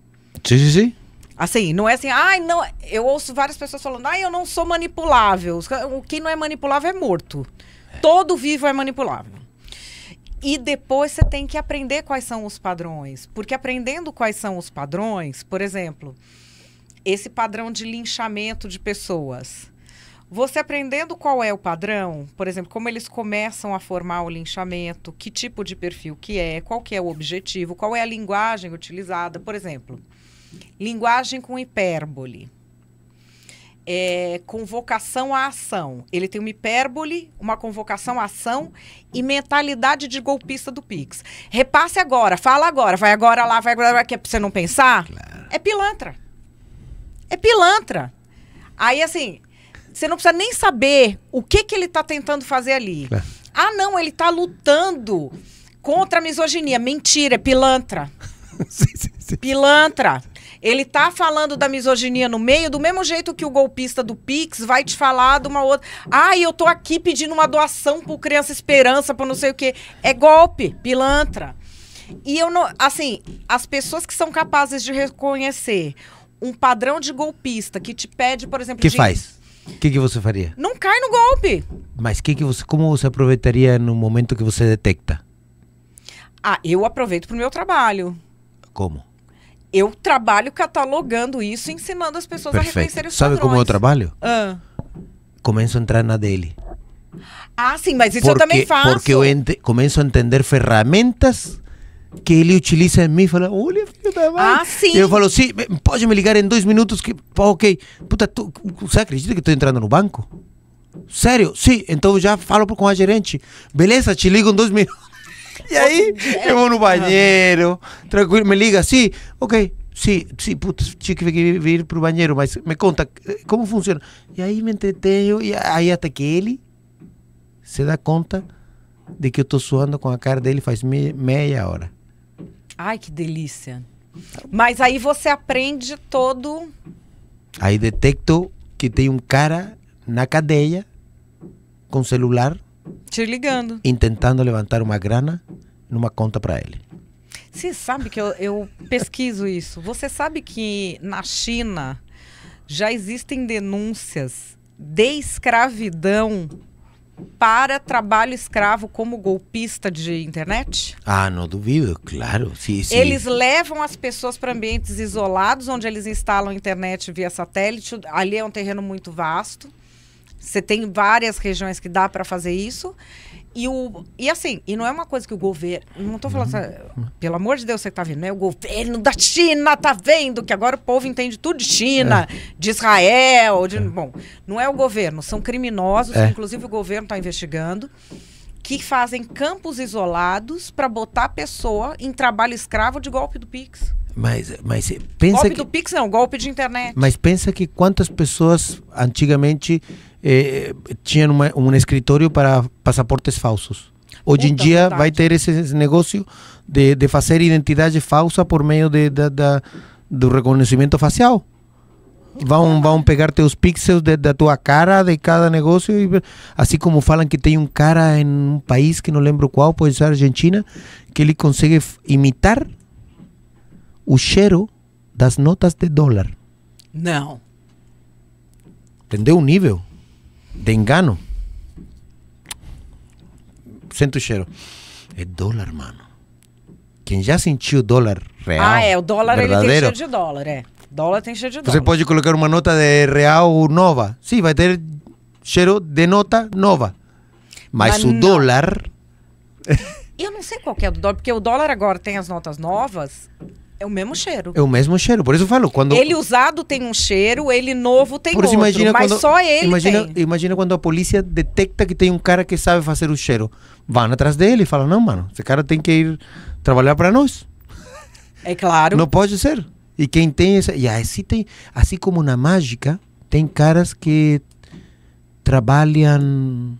Sim, sim, sim. Assim, não é assim, ai, ah, não. Eu ouço várias pessoas falando, ai, ah, eu não sou manipulável. O que não é manipulável é morto. É. Todo vivo é manipulável. E depois você tem que aprender quais são os padrões. Porque aprendendo quais são os padrões, por exemplo, esse padrão de linchamento de pessoas. Você aprendendo qual é o padrão, por exemplo, como eles começam a formar o linchamento, que tipo de perfil que é, qual que é o objetivo, qual é a linguagem utilizada, por exemplo, linguagem com hipérbole. É, convocação à ação. Ele tem uma hipérbole, uma convocação à ação e mentalidade de golpista do Pix. Repasse agora, fala agora, vai agora lá, vai agora, que é pra você não pensar. Claro. É pilantra. É pilantra. Aí, assim, você não precisa nem saber o que, que ele está tentando fazer ali. É. Ah, não, ele está lutando contra a misoginia. Mentira, é pilantra. sim, sim, sim. Pilantra. Ele tá falando da misoginia no meio, do mesmo jeito que o golpista do Pix vai te falar de uma outra. Ah, eu tô aqui pedindo uma doação pro Criança Esperança, pra não sei o quê. É golpe, pilantra. E eu não. Assim, as pessoas que são capazes de reconhecer um padrão de golpista que te pede, por exemplo. Que de... faz? O que, que você faria? Não cai no golpe. Mas que que você, como você aproveitaria no momento que você detecta? Ah, eu aproveito para o meu trabalho. Como? Eu trabalho catalogando isso, ensinando as pessoas Perfeito. a reconhecerem os Sabe é padrões. como eu trabalho? Ah. Começo a entrar na dele. Ah, sim, mas isso porque, eu também faço. Porque eu ente, começo a entender ferramentas que ele utiliza em mim, fala, olha, filho da mãe. Ah, sim. Eu falo, sim, pode me ligar em dois minutos que, ok. Puta, tu, você acredita que estou entrando no banco? Sério? Sim. Então eu já falo com a gerente. Beleza, te ligo em dois minutos. E aí, eu vou no banheiro, tranquilo, me liga, sim, ok. Sim, sim, putz, tive que vir pro banheiro, mas me conta eh, como funciona. E aí me entretenho, e aí até que ele se dá conta de que eu estou suando com a cara dele faz meia hora. Ai, que delícia. Mas aí você aprende todo. Aí detecto que tem um cara na cadeia com celular. Te ligando. Tentando levantar uma grana numa conta para ele. Você sabe que eu, eu pesquiso isso. Você sabe que na China já existem denúncias de escravidão para trabalho escravo como golpista de internet? Ah, não duvido, claro. Sim, sim. Eles levam as pessoas para ambientes isolados, onde eles instalam internet via satélite. Ali é um terreno muito vasto. Você tem várias regiões que dá para fazer isso. E, o, e assim, e não é uma coisa que o governo. Não estou falando. Uhum. Pelo amor de Deus, você está vendo, né? O governo da China tá vendo que agora o povo entende tudo de China, é. de Israel. De, é. Bom, não é o governo, são criminosos, é. inclusive o governo está investigando, que fazem campos isolados para botar a pessoa em trabalho escravo de golpe do Pix. Mas, mas pensa golpe que, do Pix não, golpe de internet. Mas pensa que quantas pessoas antigamente eh, tinham uma, um escritório para passaportes falsos. Hoje Puta em dia verdade. vai ter esse, negócio de, de fazer identidade falsa por meio de, de, de do reconhecimento facial. Vão, vão pegar teus pixels de, da tua cara de cada negócio. E, assim como falam que tem um cara em um país que não lembro qual, pode ser é Argentina, que ele consegue imitar o cheiro das notas de dólar. Não. Entendeu o nível de engano? Sente o cheiro. É dólar, mano. Quem já sentiu dólar real. Ah, é. O dólar verdadeiro, ele tem cheiro de dólar, é. Dólar tem cheiro de dólar. Você pode colocar uma nota de real nova. Sim, vai ter cheiro de nota nova. Mas, Mas o não. dólar. Eu não sei qual é o dólar, porque o dólar agora tem as notas novas é o mesmo cheiro. É o mesmo cheiro. Por isso eu falo, quando ele usado tem um cheiro, ele novo tem Por outro, imagina mas quando, só ele imagina, tem. Imagina quando a polícia detecta que tem um cara que sabe fazer o cheiro. Vão atrás dele e falam: "Não, mano, esse cara tem que ir trabalhar para nós". É claro. Não pode ser. E quem tem essa e assim tem, assim como na mágica, tem caras que trabalham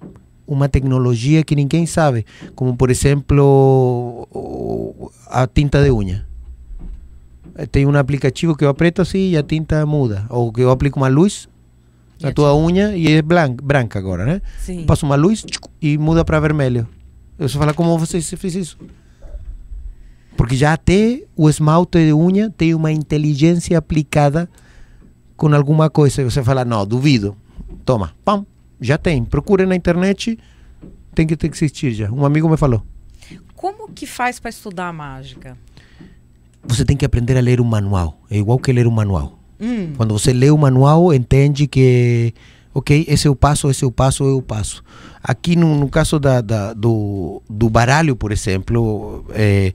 uma tecnologia que ninguém sabe, como por exemplo a tinta de unha. Eh, tem um aplicativo que eu aperto assim e a tinta muda. Ou que eu aplico uma luz na tua unha e é branca, agora, né? Sim. Passo uma luz e muda para vermelho. Eu só falo como você fez isso. Porque já até o esmalte de unha tem uma inteligência aplicada com alguma coisa. você fala, não, duvido. Toma, pam, já tem. Procure na internet, tem que, tem que existir já. Um amigo me falou. Como que faz para estudar a mágica? você tem que aprender a ler um manual. É igual que ler um manual. Hum. Quando você lê o manual, entende que, ok, esse é o passo, esse é o passo, é o passo. Aqui no, no caso da, da, do, do baralho, por exemplo, é,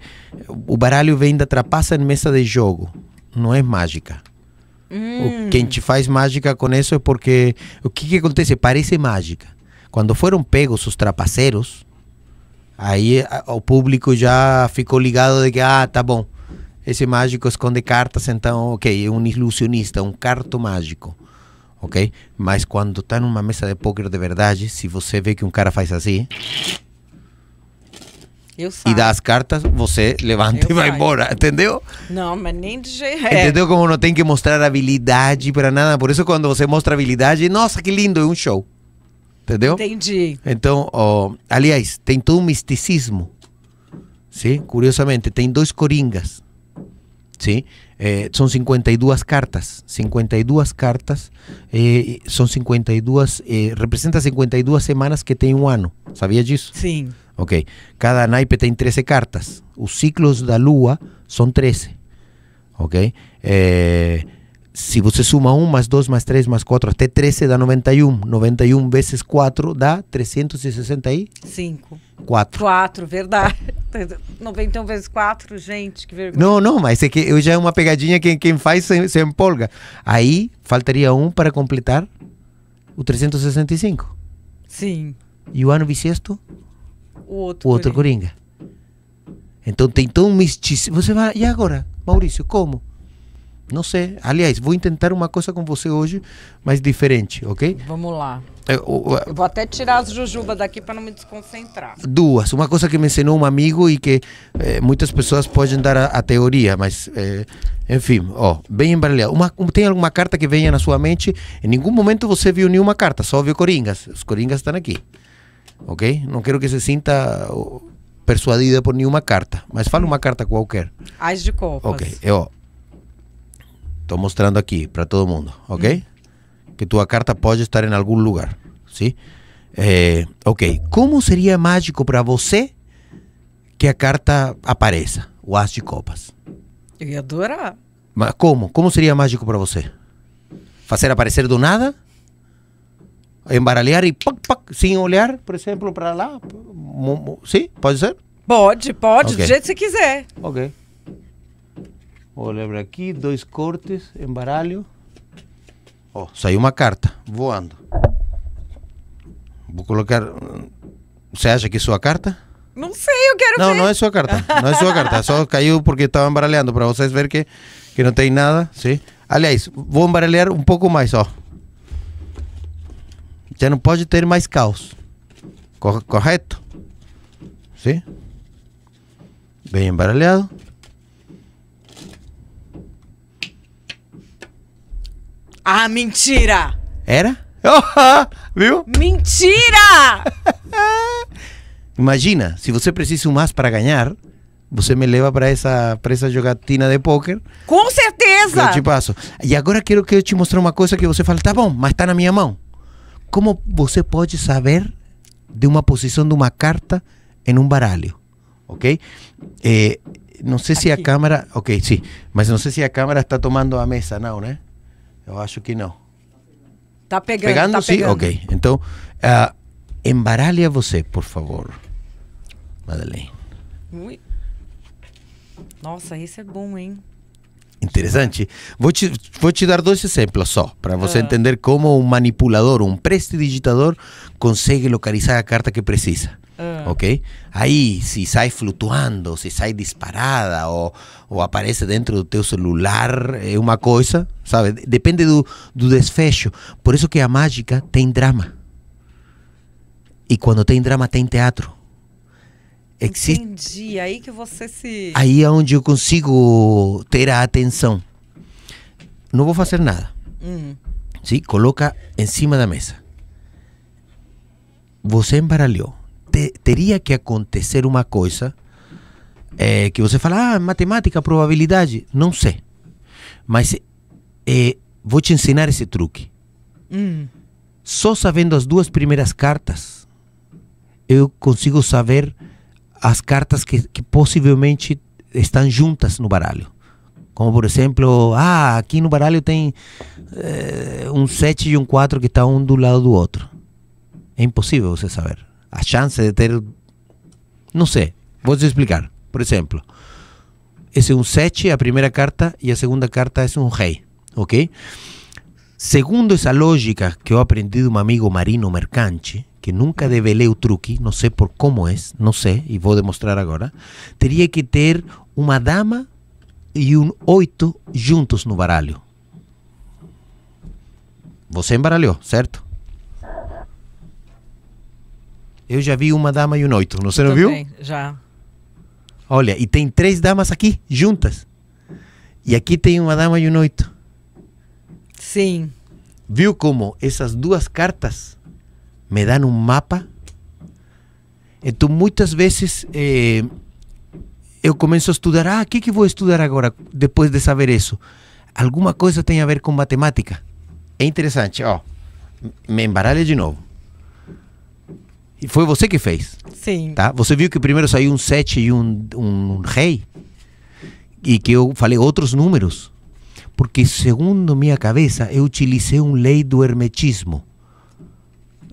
o baralho vem da trapaça em mesa de jogo, não é mágica. Hum. Quem te faz mágica com isso é porque o que, que acontece? Parece mágica. Quando foram pegos os trapaceiros, aí a, o público já ficou ligado de que, ah, tá bom, esse mágico esconde cartas, então, ok, é um ilusionista, um carto mágico, ok? Mas quando está numa mesa de poker de verdade, se você vê que um cara faz assim e dá as cartas, você levanta eu e vai saio. embora, entendeu? Não, mas nem de jeito. É. Entendeu como não tem que mostrar habilidade para nada? Por isso, quando você mostra habilidade, nossa, que lindo, é um show. Entendeu? Entendi. Então, oh, aliás, tem todo um misticismo. Sim? Curiosamente, tem dois coringas ¿sí? Eh, son 52 cartas, 52 cartas, eh, son 52, eh, representa 52 semanas que tem um ano, sabias disso? Sim. Ok, cada naipe tem 13 cartas, os ciclos da lua são 13, ok? Eh, se você suma 1 mais 2 mais 3 mais 4 até 13 dá 91. 91 vezes 4 dá 365. 4. 4, verdade. 91 vezes 4, gente, que vergonha. Não, não, mas é que eu já é uma pegadinha que quem faz se, se empolga. Aí faltaria 1 para completar o 365. Sim. E o ano bissexto? O outro, o outro coringa. coringa. Então tem tão misticismo. Você vai, e agora, Maurício, como? Não sei. Aliás, vou tentar uma coisa com você hoje, mas diferente, ok? Vamos lá. Eu, eh, eu, eu vou até tirar as jujubas daqui para não me desconcentrar. Duas. Uma coisa que me ensinou um amigo e que eh, muitas pessoas podem dar a, a teoria, mas eh, enfim, ó, bem embaralhado. Uma, tem alguma carta que venha na sua mente? Em nenhum momento você viu nenhuma carta, só viu Coringas. Os Coringas estão aqui, ok? Não quero que se sinta oh, persuadida por nenhuma carta, mas fala uma carta qualquer. As de copas. Ok, é, ó. Estou mostrando aqui para todo mundo, ok? Que tua carta pode estar em algum lugar, sim? É, eh, ok, como seria mágico para você que a carta apareça, o As de Copas? Eu ia adorar. Mas como? Como seria mágico para você? Fazer aparecer do nada? Embaralhar e pac, pac, sem olhar, por exemplo, para lá? Sim? Pode ser? Pode, pode, okay. do jeito que você quiser. Ok. Vou levar aqui, dois cortes, baralho. Ó, oh, saiu uma carta, voando. Vou colocar. Você acha que é sua carta? Não sei, eu quero não, ver. Não, não é sua carta. Não é sua carta. Só caiu porque estava embaralhando, para vocês verem que, que não tem nada, sim. Aliás, vou embaralhar um pouco mais, ó. já não pode ter mais caos. Correto? Sim? Bem embaralhado. Ah, mentira! Era? Ah, viu? Mentira! Imagina, se você precisa mais para ganhar, você me leva para essa, essa jogatina de pôquer. Com certeza! Eu te passo. E agora quero que eu te mostre uma coisa que você fala, tá bom, mas está na minha mão. Como você pode saber de uma posição de uma carta em um baralho? Ok? É, não sei Aqui. se a câmera. Ok, sim. Mas não sei se a câmera está tomando a mesa, não, né? Eu acho que não. Tá pegando. Tá pegando, tá sim? Pegando. Ok. Então, uh, embaralhe a você, por favor, Madeleine. Ui. Nossa, esse é bom, hein? Interessante. Vou te, vou te dar dois exemplos só, para você ah. entender como um manipulador, um prestidigitador, consegue localizar a carta que precisa. Uh. ¿Ok? aí se sai flutuando, se sai disparada ou aparece dentro do teu celular, é uma coisa, sabe? Depende do, do desfecho. Por isso que a mágica tem drama. E quando tem drama, tem teatro. Existe... Entendi, aí que você se... Aí é onde eu consigo ter a atenção. Não vou fazer nada. Uhum. Sim? Coloca em cima da mesa. Você embaralhou te, teria que acontecer uma coisa é, que você fala, ah, matemática, probabilidade, não sei. Mas é, vou te ensinar esse truque. Hum. Só sabendo as duas primeiras cartas, eu consigo saber as cartas que, que possivelmente estão juntas no baralho. Como por exemplo, ah, aqui no baralho tem é, um 7 e um 4 que estão tá um do lado do outro. É impossível você saber a chance de ter. Não sei, vou te explicar. Por exemplo, esse é um 7, a primeira carta, e a segunda carta é um rei, ok? Segundo essa lógica que eu aprendi de um amigo Marino Mercante, que nunca ler o truque, não sei por como é, não sei, e vou demonstrar agora, teria que ter uma dama e um oito juntos no baralho. Você embaralhou, certo? Eu já vi uma dama e um noito. Você não viu? Já. Olha, e tem três damas aqui, juntas. E aqui tem uma dama e um noito. Sim. Viu como essas duas cartas me dão um mapa? Então, muitas vezes eh, eu começo a estudar. Ah, o que, que vou estudar agora, depois de saber isso? Alguma coisa tem a ver com matemática. É interessante, ó. Me embaralha de novo. E foi você que fez. Sim. Tá? Você viu que primeiro saiu um 7 e um, um rei? E que eu falei outros números. Porque, segundo minha cabeça, eu utilizei um lei do hermetismo.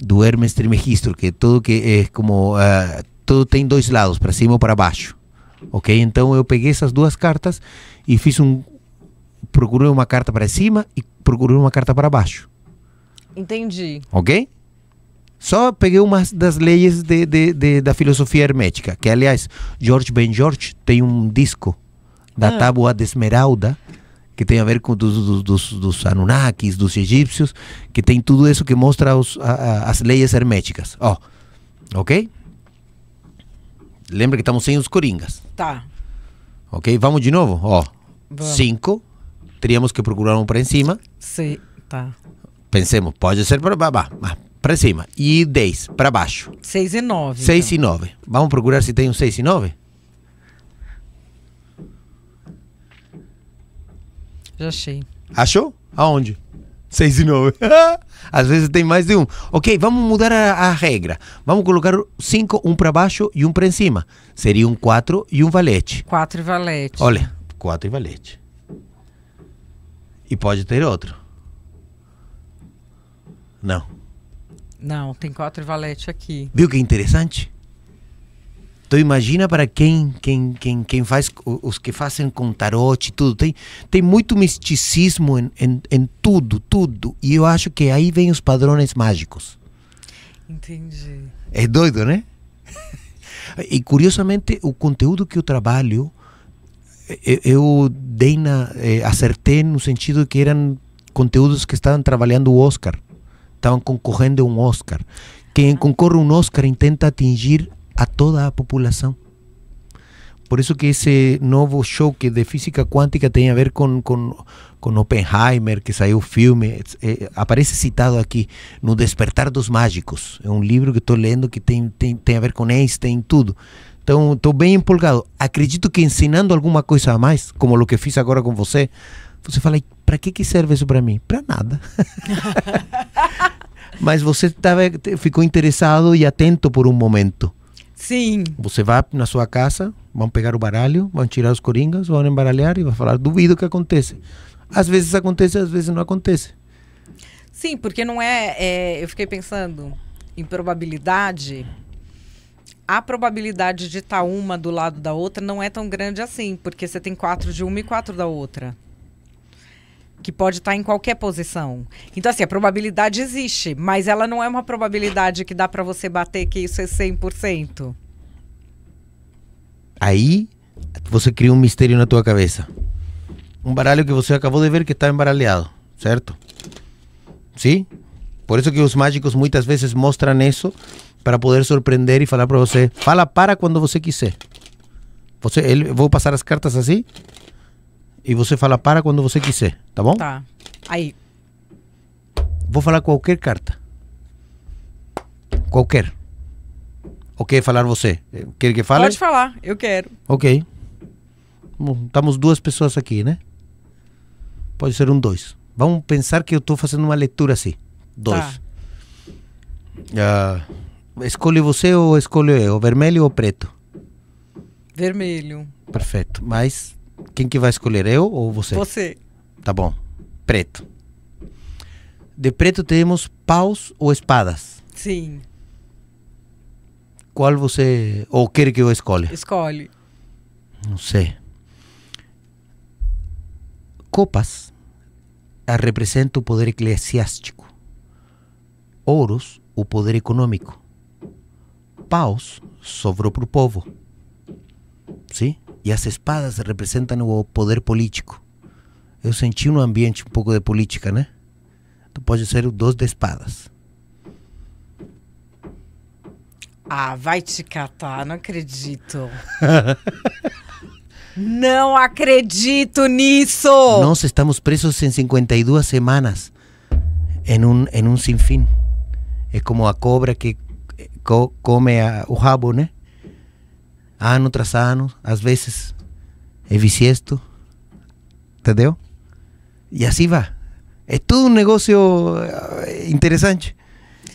Do Hermes Trimegistro, que é tudo que é como. Uh, eh, tudo tem dois lados, para cima ou para baixo. Ok? Então eu peguei essas duas cartas e fiz um. Procurei uma carta para cima e procurei uma carta para baixo. Entendi. Ok? Só peguei uma das leis de, de, de, da filosofia hermética, que aliás, George Ben George tem um disco da ah. Tábua de Esmeralda, que tem a ver com dos, dos, dos Anunnakis, dos egípcios, que tem tudo isso que mostra os, a, a, as leis herméticas. Ó, oh, ok? Lembra que estamos sem os coringas. Tá. Ok, vamos de novo? Ó, oh, cinco, teríamos que procurar um para cima. Sim, tá. Pensemos, pode ser para babá, mas para cima e 10 para baixo. 6 e 9. 6 então. e 9. Vamos procurar se tem um 6 e 9? Já achei. Achou? Aonde? 6 e 9. Às vezes tem mais de um. Ok, vamos mudar a, a regra. Vamos colocar 5, um para baixo e um para cima. Seria um 4 e um valete. 4 e valete. Olha, 4 e valete. E pode ter outro. Não. Não, tem quatro valete aqui. Viu que interessante? Então imagina para quem quem quem quem faz os que fazem com tarote e tudo tem tem muito misticismo em, em, em tudo tudo e eu acho que aí vem os padrões mágicos. Entendi. É doido, né? E curiosamente o conteúdo que eu trabalho eu dei na eh, acertei no sentido que eram conteúdos que estavam trabalhando o Oscar estaban concorrendo a un Oscar. Quien concorre a un Oscar intenta atingir a toda la población. Por eso que ese nuevo show que de física cuántica tem a ver con, con, con Oppenheimer, que saiu o filme, eh, aparece citado aqui no Despertar dos Mágicos. É um livro que estou lendo que tem, tem, tem a ver com Einstein, tudo. Então, estou bem empolgado. Acredito que ensinando alguma coisa a mais, como o que fiz agora com você, eh. Você fala, para que, que serve isso para mim? Para nada. Mas você tava, ficou interessado e atento por um momento. Sim. Você vai na sua casa, vão pegar o baralho, vão tirar os coringas, vão embaralhar e vai falar, duvido que acontece. Às vezes acontece, às vezes não acontece. Sim, porque não é, é eu fiquei pensando em probabilidade a probabilidade de estar tá uma do lado da outra não é tão grande assim, porque você tem quatro de uma e quatro da outra que pode estar tá em qualquer posição. Então, assim, a probabilidade existe, mas ela não é uma probabilidade que dá para você bater que isso é 100%. Aí, você cria um mistério na tua cabeça. Um baralho que você acabou de ver que está embaralhado, certo? Sim? Por isso que os mágicos muitas vezes mostram isso para poder surpreender e falar para você, fala para quando você quiser. Você, ele, vou passar as cartas assim e você fala para quando você quiser, tá bom? Tá. Aí. Vou falar qualquer carta. Qualquer. Ou quer falar você? Eh, quer que fale? Pode falar, eu quero. Ok. estamos duas pessoas aqui, né? Pode ser um dois. Vamos pensar que eu estou fazendo uma leitura assim. Dois. Tá. Uh, ah, escolhe você ou escolhe eu? Vermelho ou preto? Vermelho. Perfeito. Mas quem que vai escolher, eu ou você? Você. Tá bom. Preto. De preto temos paus ou espadas? Sim. Qual você. ou quer que eu escolha? Escolhe. Não sei. Copas ah, representa o poder eclesiástico. Ouros, o poder econômico. Paus sobrou para o povo. Sim? E as espadas representam o poder político. Eu senti no ambiente um pouco de política, né? Então pode ser o dos de espadas. Ah, vai te catar, não acredito. não acredito nisso! Nós estamos presos em 52 semanas, em um, em um sinfim. É como a cobra que eh, co come a, o rabo, né? ano tras ano, às vezes é bissexto, entendeu? E assim vai. É tudo um negócio eh, interessante.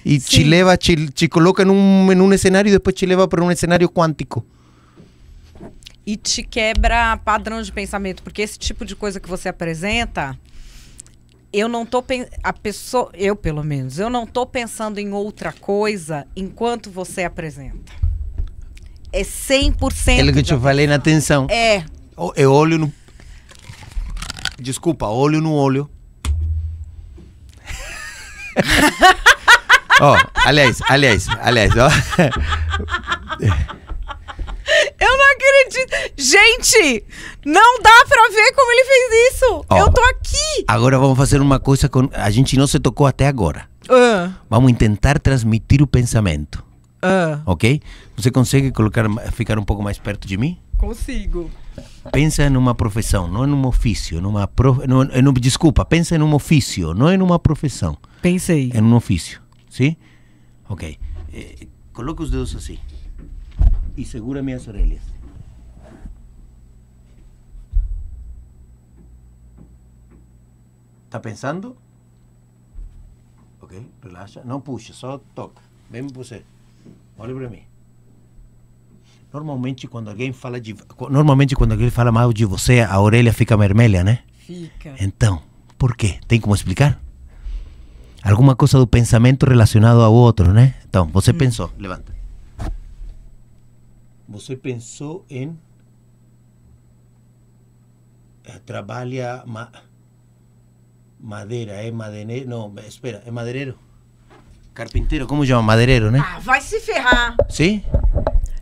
E Sim. te leva, te, te coloca em um, em um cenário e depois te leva para um cenário quântico e te quebra padrão de pensamento, porque esse tipo de coisa que você apresenta, eu não tô a pessoa, eu pelo menos, eu não tô pensando em outra coisa enquanto você apresenta é 100%. Aquilo que eu te falei na atenção. É. É olho no. Desculpa, olho no olho. Ó, oh, aliás, aliás, aliás, ó. Eu não acredito. Gente, não dá pra ver como ele fez isso. Oh, eu tô aqui. Agora vamos fazer uma coisa com. A gente não se tocou até agora. Uh. Vamos tentar transmitir o pensamento. Ah. Ok? Você consegue colocar, ficar um pouco mais perto de mim? Consigo. Pensa numa profissão, não é num ofício, numa prof... não, é não, desculpa, pensa num ofício, não é numa profissão. Pensei. É num ofício, sim? Ok. Eh, coloca os dedos assim e segura minhas orelhas. Tá pensando? Ok, relaxa, não puxa, só toca. Vem você. Olha para mim. Normalmente quando alguém fala de normalmente quando alguém fala mal de você, a orelha fica vermelha, né? Fica. Então, por quê? Tem como explicar? Alguma coisa do pensamento relacionado ao outro, né? Então, você hum. pensou, levanta. Você pensou em eh, trabalha ma... madeira, é madeireiro? não, espera, é madeireiro. Carpinteiro, como chama? Madeireiro, né? Ah, vai se ferrar. Sim?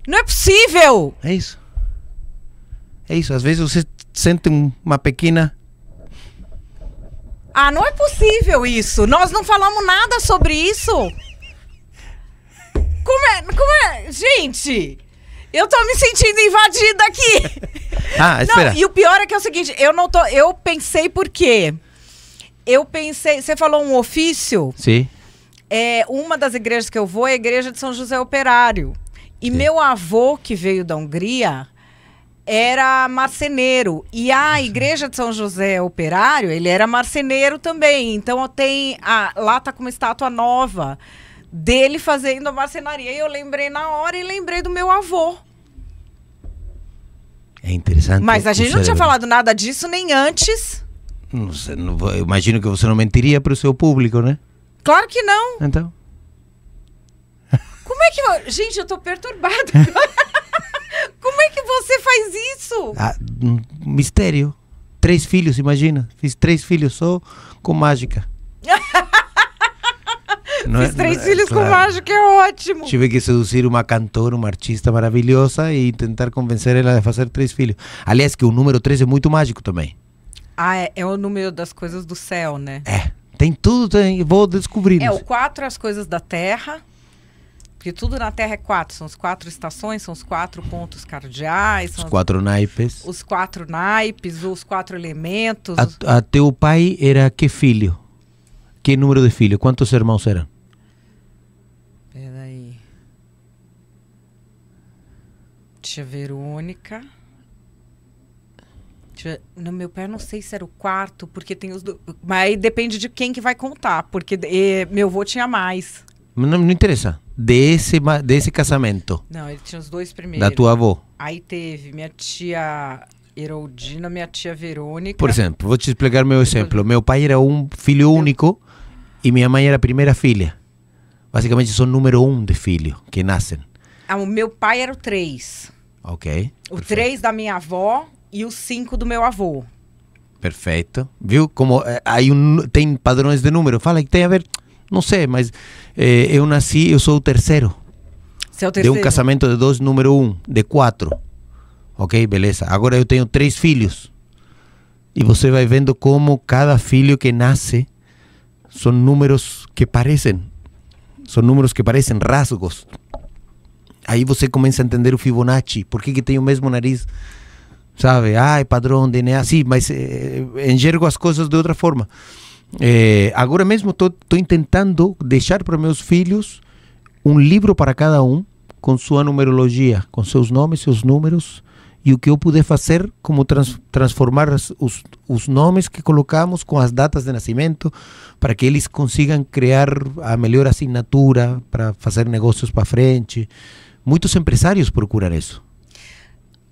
Não é possível! É isso. É isso. Às vezes você sente uma pequena. Ah, não é possível isso. Nós não falamos nada sobre isso. Como é? Como é? Gente! Eu tô me sentindo invadida aqui. ah, espera. Não, e o pior é que é o seguinte, eu não tô, eu pensei por quê? Eu pensei, você falou um ofício? Sim. É, uma das igrejas que eu vou é a igreja de São José Operário. E Sim. meu avô, que veio da Hungria, era marceneiro. E a uhum. igreja de São José Operário, ele era marceneiro também. Então tem. A, lá tá com uma estátua nova dele fazendo a marcenaria. E eu lembrei na hora e lembrei do meu avô. É interessante. Mas a gente não tinha falado nada disso nem antes. Não sei, não, imagino que você não mentiria para o seu público, né? Claro que não. Então? Como é que. Eu... Gente, eu tô perturbada. Como é que você faz isso? Ah, hum, mistério. Três filhos, imagina. Fiz três filhos só com mágica. Não é- Fiz três é- filhos é, claro. com mágica, é ótimo. Tive que seduzir uma cantora, uma artista maravilhosa e tentar convencer ela a fazer três filhos. Aliás, que o número três é muito mágico também. Ah, é, é o número das coisas do céu, né? É, tem tudo, tem, vou descobrindo. É, o quatro é as coisas da Terra, porque tudo na Terra é quatro. São as quatro estações, são os quatro pontos cardeais. Os quatro as, naipes. Os quatro naipes, os quatro elementos. A, a, teu pai era que filho? Que número de filho? Quantos irmãos eram? Peraí. Tia Verônica. No meu pé, não sei se era o quarto, porque tem os. Do... Mas depende de quem que vai contar, porque e, eh, meu avô tinha mais. Não, não interessa. Desse, desse casamento. Não, ele tinha os dois primeiros. Da tua avó. Aí teve minha tia Heroldina, minha tia Verônica. Por exemplo, vou te explicar meu exemplo. Meu pai era um filho único e minha mãe era a primeira filha. Basicamente, sou número um de filho que nascem. Ah, o meu pai era o três. Ok. O perfeito. três da minha avó e o 5 do meu avô. Perfeito. Viu como é, aí um, tem padrões de número? Fala que tem a ver. Não sei, mas é, eu nasci, eu sou o terceiro. o terceiro. De um casamento de dois, número um, de quatro. Ok, beleza. Agora eu tenho três filhos. E você vai vendo como cada filho que nasce são números que parecem. São números que parecem rasgos. Aí você começa a entender o Fibonacci. Por que, que tem o mesmo nariz? sabe? Ai, padrão, DNA, sim mas é, enxergo as coisas de outra forma. Eh, agora mesmo estou tentando deixar para meus filhos um livro para cada um com sua numerologia, com seus nomes, seus números e o que eu puder fazer como trans, transformar os, os nomes que colocamos com as datas de nascimento para que eles consigam criar a melhor assinatura para fazer negócios para frente. Muitos empresários procuram isso.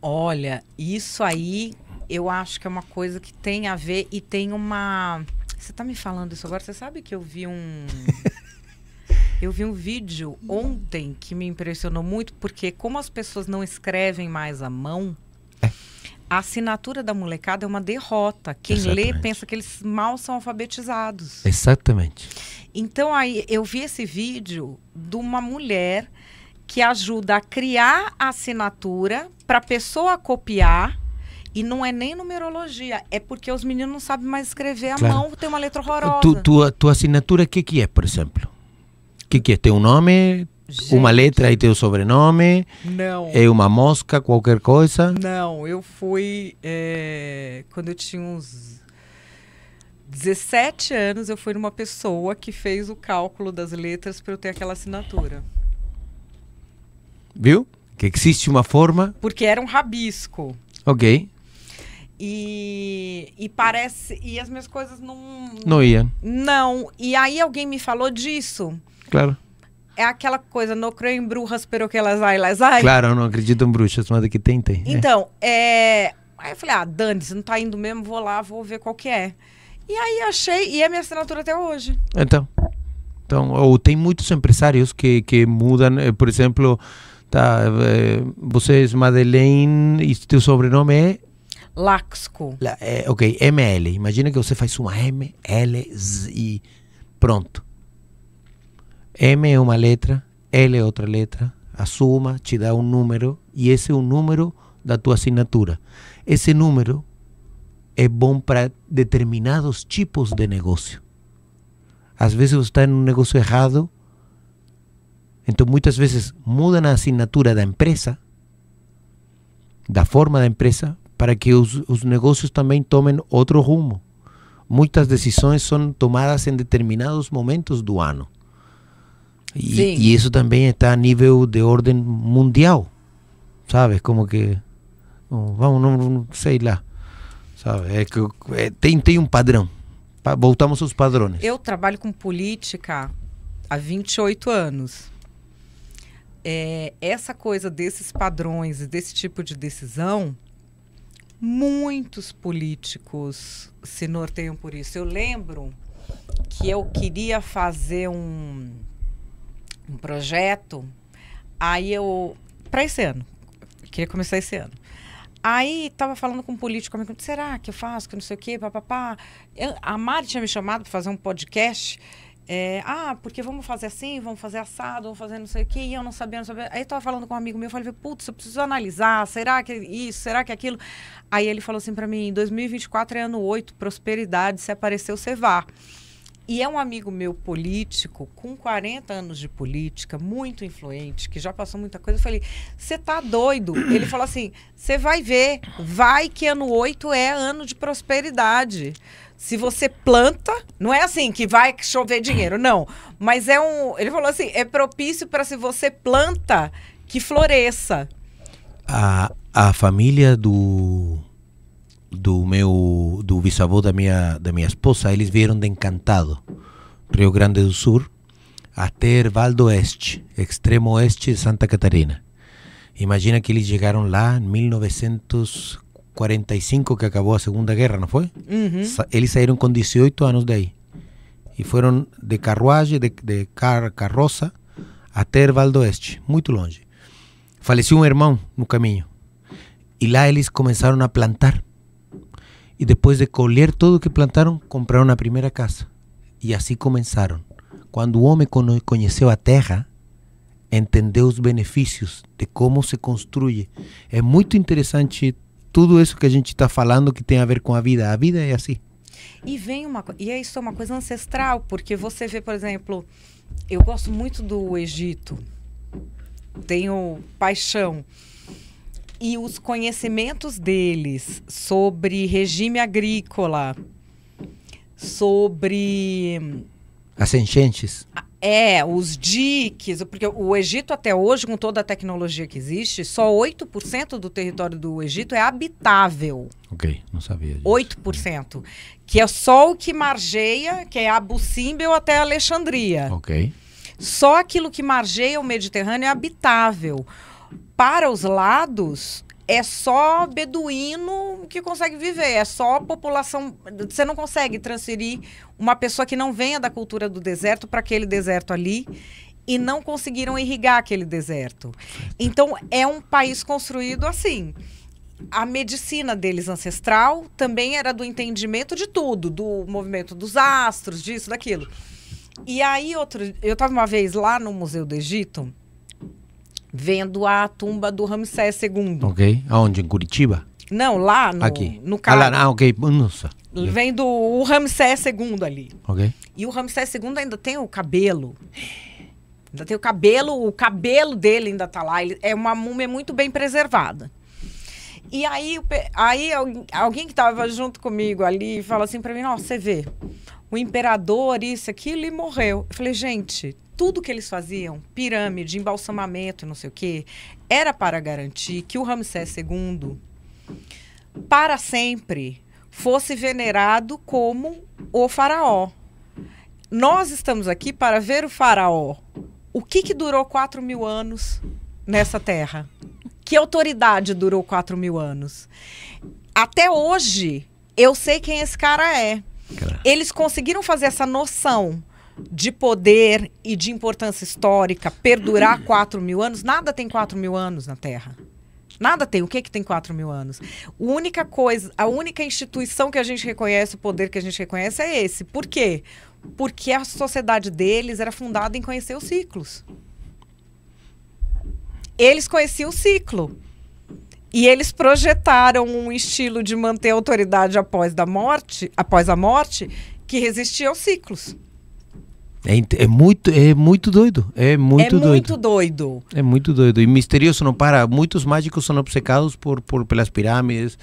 Olha, isso aí eu acho que é uma coisa que tem a ver e tem uma. Você tá me falando isso agora? Você sabe que eu vi um. eu vi um vídeo ontem que me impressionou muito, porque como as pessoas não escrevem mais à mão, é. a assinatura da molecada é uma derrota. Quem Exatamente. lê pensa que eles mal são alfabetizados. Exatamente. Então aí eu vi esse vídeo de uma mulher que ajuda a criar a assinatura para a pessoa copiar. E não é nem numerologia, é porque os meninos não sabem mais escrever à claro. mão, tem uma letra horrorosa. Tu, tua, tua assinatura, o que, que é, por exemplo? O que, que é? Tem um nome, Gente. uma letra e teu sobrenome? Não. É uma mosca, qualquer coisa? Não, eu fui. É, quando eu tinha uns 17 anos, eu fui numa pessoa que fez o cálculo das letras para eu ter aquela assinatura. Viu? Que existe uma forma. Porque era um rabisco. Ok. E, e parece. E as minhas coisas não. Não iam. Não. E aí alguém me falou disso. Claro é aquela coisa, não creio em bruxas, pero que elas ai, elas ai. Claro, eu não acredito em bruxas, mas que tem, tem. Né? Então, é. é... Aí eu falei, ah, Dani, você não tá indo mesmo, vou lá, vou ver qual que é. E aí achei, e é minha assinatura até hoje. Então. Então, ou tem muitos empresários que, que mudam, eh, por exemplo, Tá, eh, vocês, Madeleine, e teu sobrenome é? Laxco. La, é, ok, ML. Imagina que você faz uma M, L, Z e pronto. M é uma letra, L é outra letra. A soma te dá um número e esse é o número da tua assinatura. Esse número é bom para determinados tipos de negócio. Às vezes você está em um negócio errado então muitas vezes mudam a assinatura da empresa, da forma da empresa, para que os, os negócios também tomem outro rumo. Muitas decisões são tomadas em determinados momentos do ano. E, e, isso também está a nível de ordem mundial, sabe? Como que vamos, não, não sei lá, sabe? É que é, tem tem um padrão. Voltamos aos padrões. Eu trabalho com política há 28 anos é, essa coisa desses padrões, desse tipo de decisão, muitos políticos se norteiam por isso. Eu lembro que eu queria fazer um, um projeto, aí eu. para esse ano, queria começar esse ano. Aí tava falando com um político amigo, será que eu faço, que não sei o quê, papapá. a Mari tinha me chamado para fazer um podcast é, ah, porque vamos fazer assim, vamos fazer assado, vamos fazer não sei o quê, e eu não sabia, não sabia. Aí eu tava falando com um amigo meu, eu falei, putz, eu preciso analisar, será que isso, será que aquilo? Aí ele falou assim para mim, 2024 é ano 8, prosperidade, se apareceu, você vá. E é um amigo meu político, com 40 anos de política, muito influente, que já passou muita coisa. Eu falei, você tá doido? Ele falou assim: você vai ver, vai que ano 8 é ano de prosperidade se você planta, não é assim que vai chover dinheiro, não. Mas é um. Ele falou assim: é propício para se você planta que floresça. A, a família do do meu do bisavô da minha da minha esposa eles vieram de Encantado Rio Grande do Sul até Ervaldo Oeste extremo oeste de Santa Catarina imagina que eles chegaram lá em 1940. 45 que acabó la Segunda Guerra, ¿no fue? Uh -huh. Ellos salieron con 18 años de ahí. Y fueron de carruaje, de, de car, carroza, até Val do Oeste, muy longe. Faleceu un hermano no camino. Y lá ellos comenzaron a plantar. Y después de colher todo lo que plantaron, compraron la primera casa. Y así comenzaron. Cuando el hombre conoció a terra, entendeu os benefícios de como se construye. É muito interessante tudo isso que a gente está falando que tem a ver com a vida. A vida é assim. E vem uma e é isso é uma coisa ancestral, porque você vê, por exemplo, eu gosto muito do Egito. Tenho paixão. E os conhecimentos deles sobre regime agrícola, sobre as enchentes. A é, os diques, porque o Egito até hoje, com toda a tecnologia que existe, só 8% do território do Egito é habitável. Ok, não sabia disso. 8%, que é só o que margeia, que é Abu Simbel até Alexandria. Ok. Só aquilo que margeia o Mediterrâneo é habitável. Para os lados, é só beduíno que consegue viver, é só população. Você não consegue transferir uma pessoa que não venha da cultura do deserto para aquele deserto ali e não conseguiram irrigar aquele deserto. Então é um país construído assim. A medicina deles ancestral também era do entendimento de tudo, do movimento dos astros, disso, daquilo. E aí outro, eu estava uma vez lá no Museu do Egito vendo a tumba do Ramsés II. Ok. Aonde? Em Curitiba? Não, lá no, Aqui. no carro. Ah, lá, ah, ok. Hum, nossa. Vendo o Ramsés II ali. Ok. E o Ramsés II ainda tem o cabelo. Ainda tem o cabelo, o cabelo dele ainda tá lá. Ele, é uma múmia muito bem preservada. E aí, aí alguém que estava junto comigo ali fala assim para mim: Nossa, você vê, o imperador, isso, aquilo, e morreu. Eu falei: Gente, tudo que eles faziam, pirâmide, embalsamamento, não sei o quê, era para garantir que o Ramsés II, para sempre, fosse venerado como o faraó. Nós estamos aqui para ver o faraó. O que, que durou 4 mil anos nessa terra? Que autoridade durou 4 mil anos? Até hoje, eu sei quem esse cara é. Eles conseguiram fazer essa noção de poder e de importância histórica perdurar 4 mil anos, nada tem 4 mil anos na Terra. Nada tem. O que é que tem 4 mil anos? A única coisa, a única instituição que a gente reconhece, o poder que a gente reconhece é esse. Por quê? Porque a sociedade deles era fundada em conhecer os ciclos. Eles conheciam o ciclo. E eles projetaram um estilo de manter a autoridade após, da morte, após a morte que resistia aos ciclos. É, é, muito, é muito doido. É muito é doido. É muito doido. É muito doido. E misterioso, não para. Muitos mágicos são obcecados por, por, pelas pirâmides,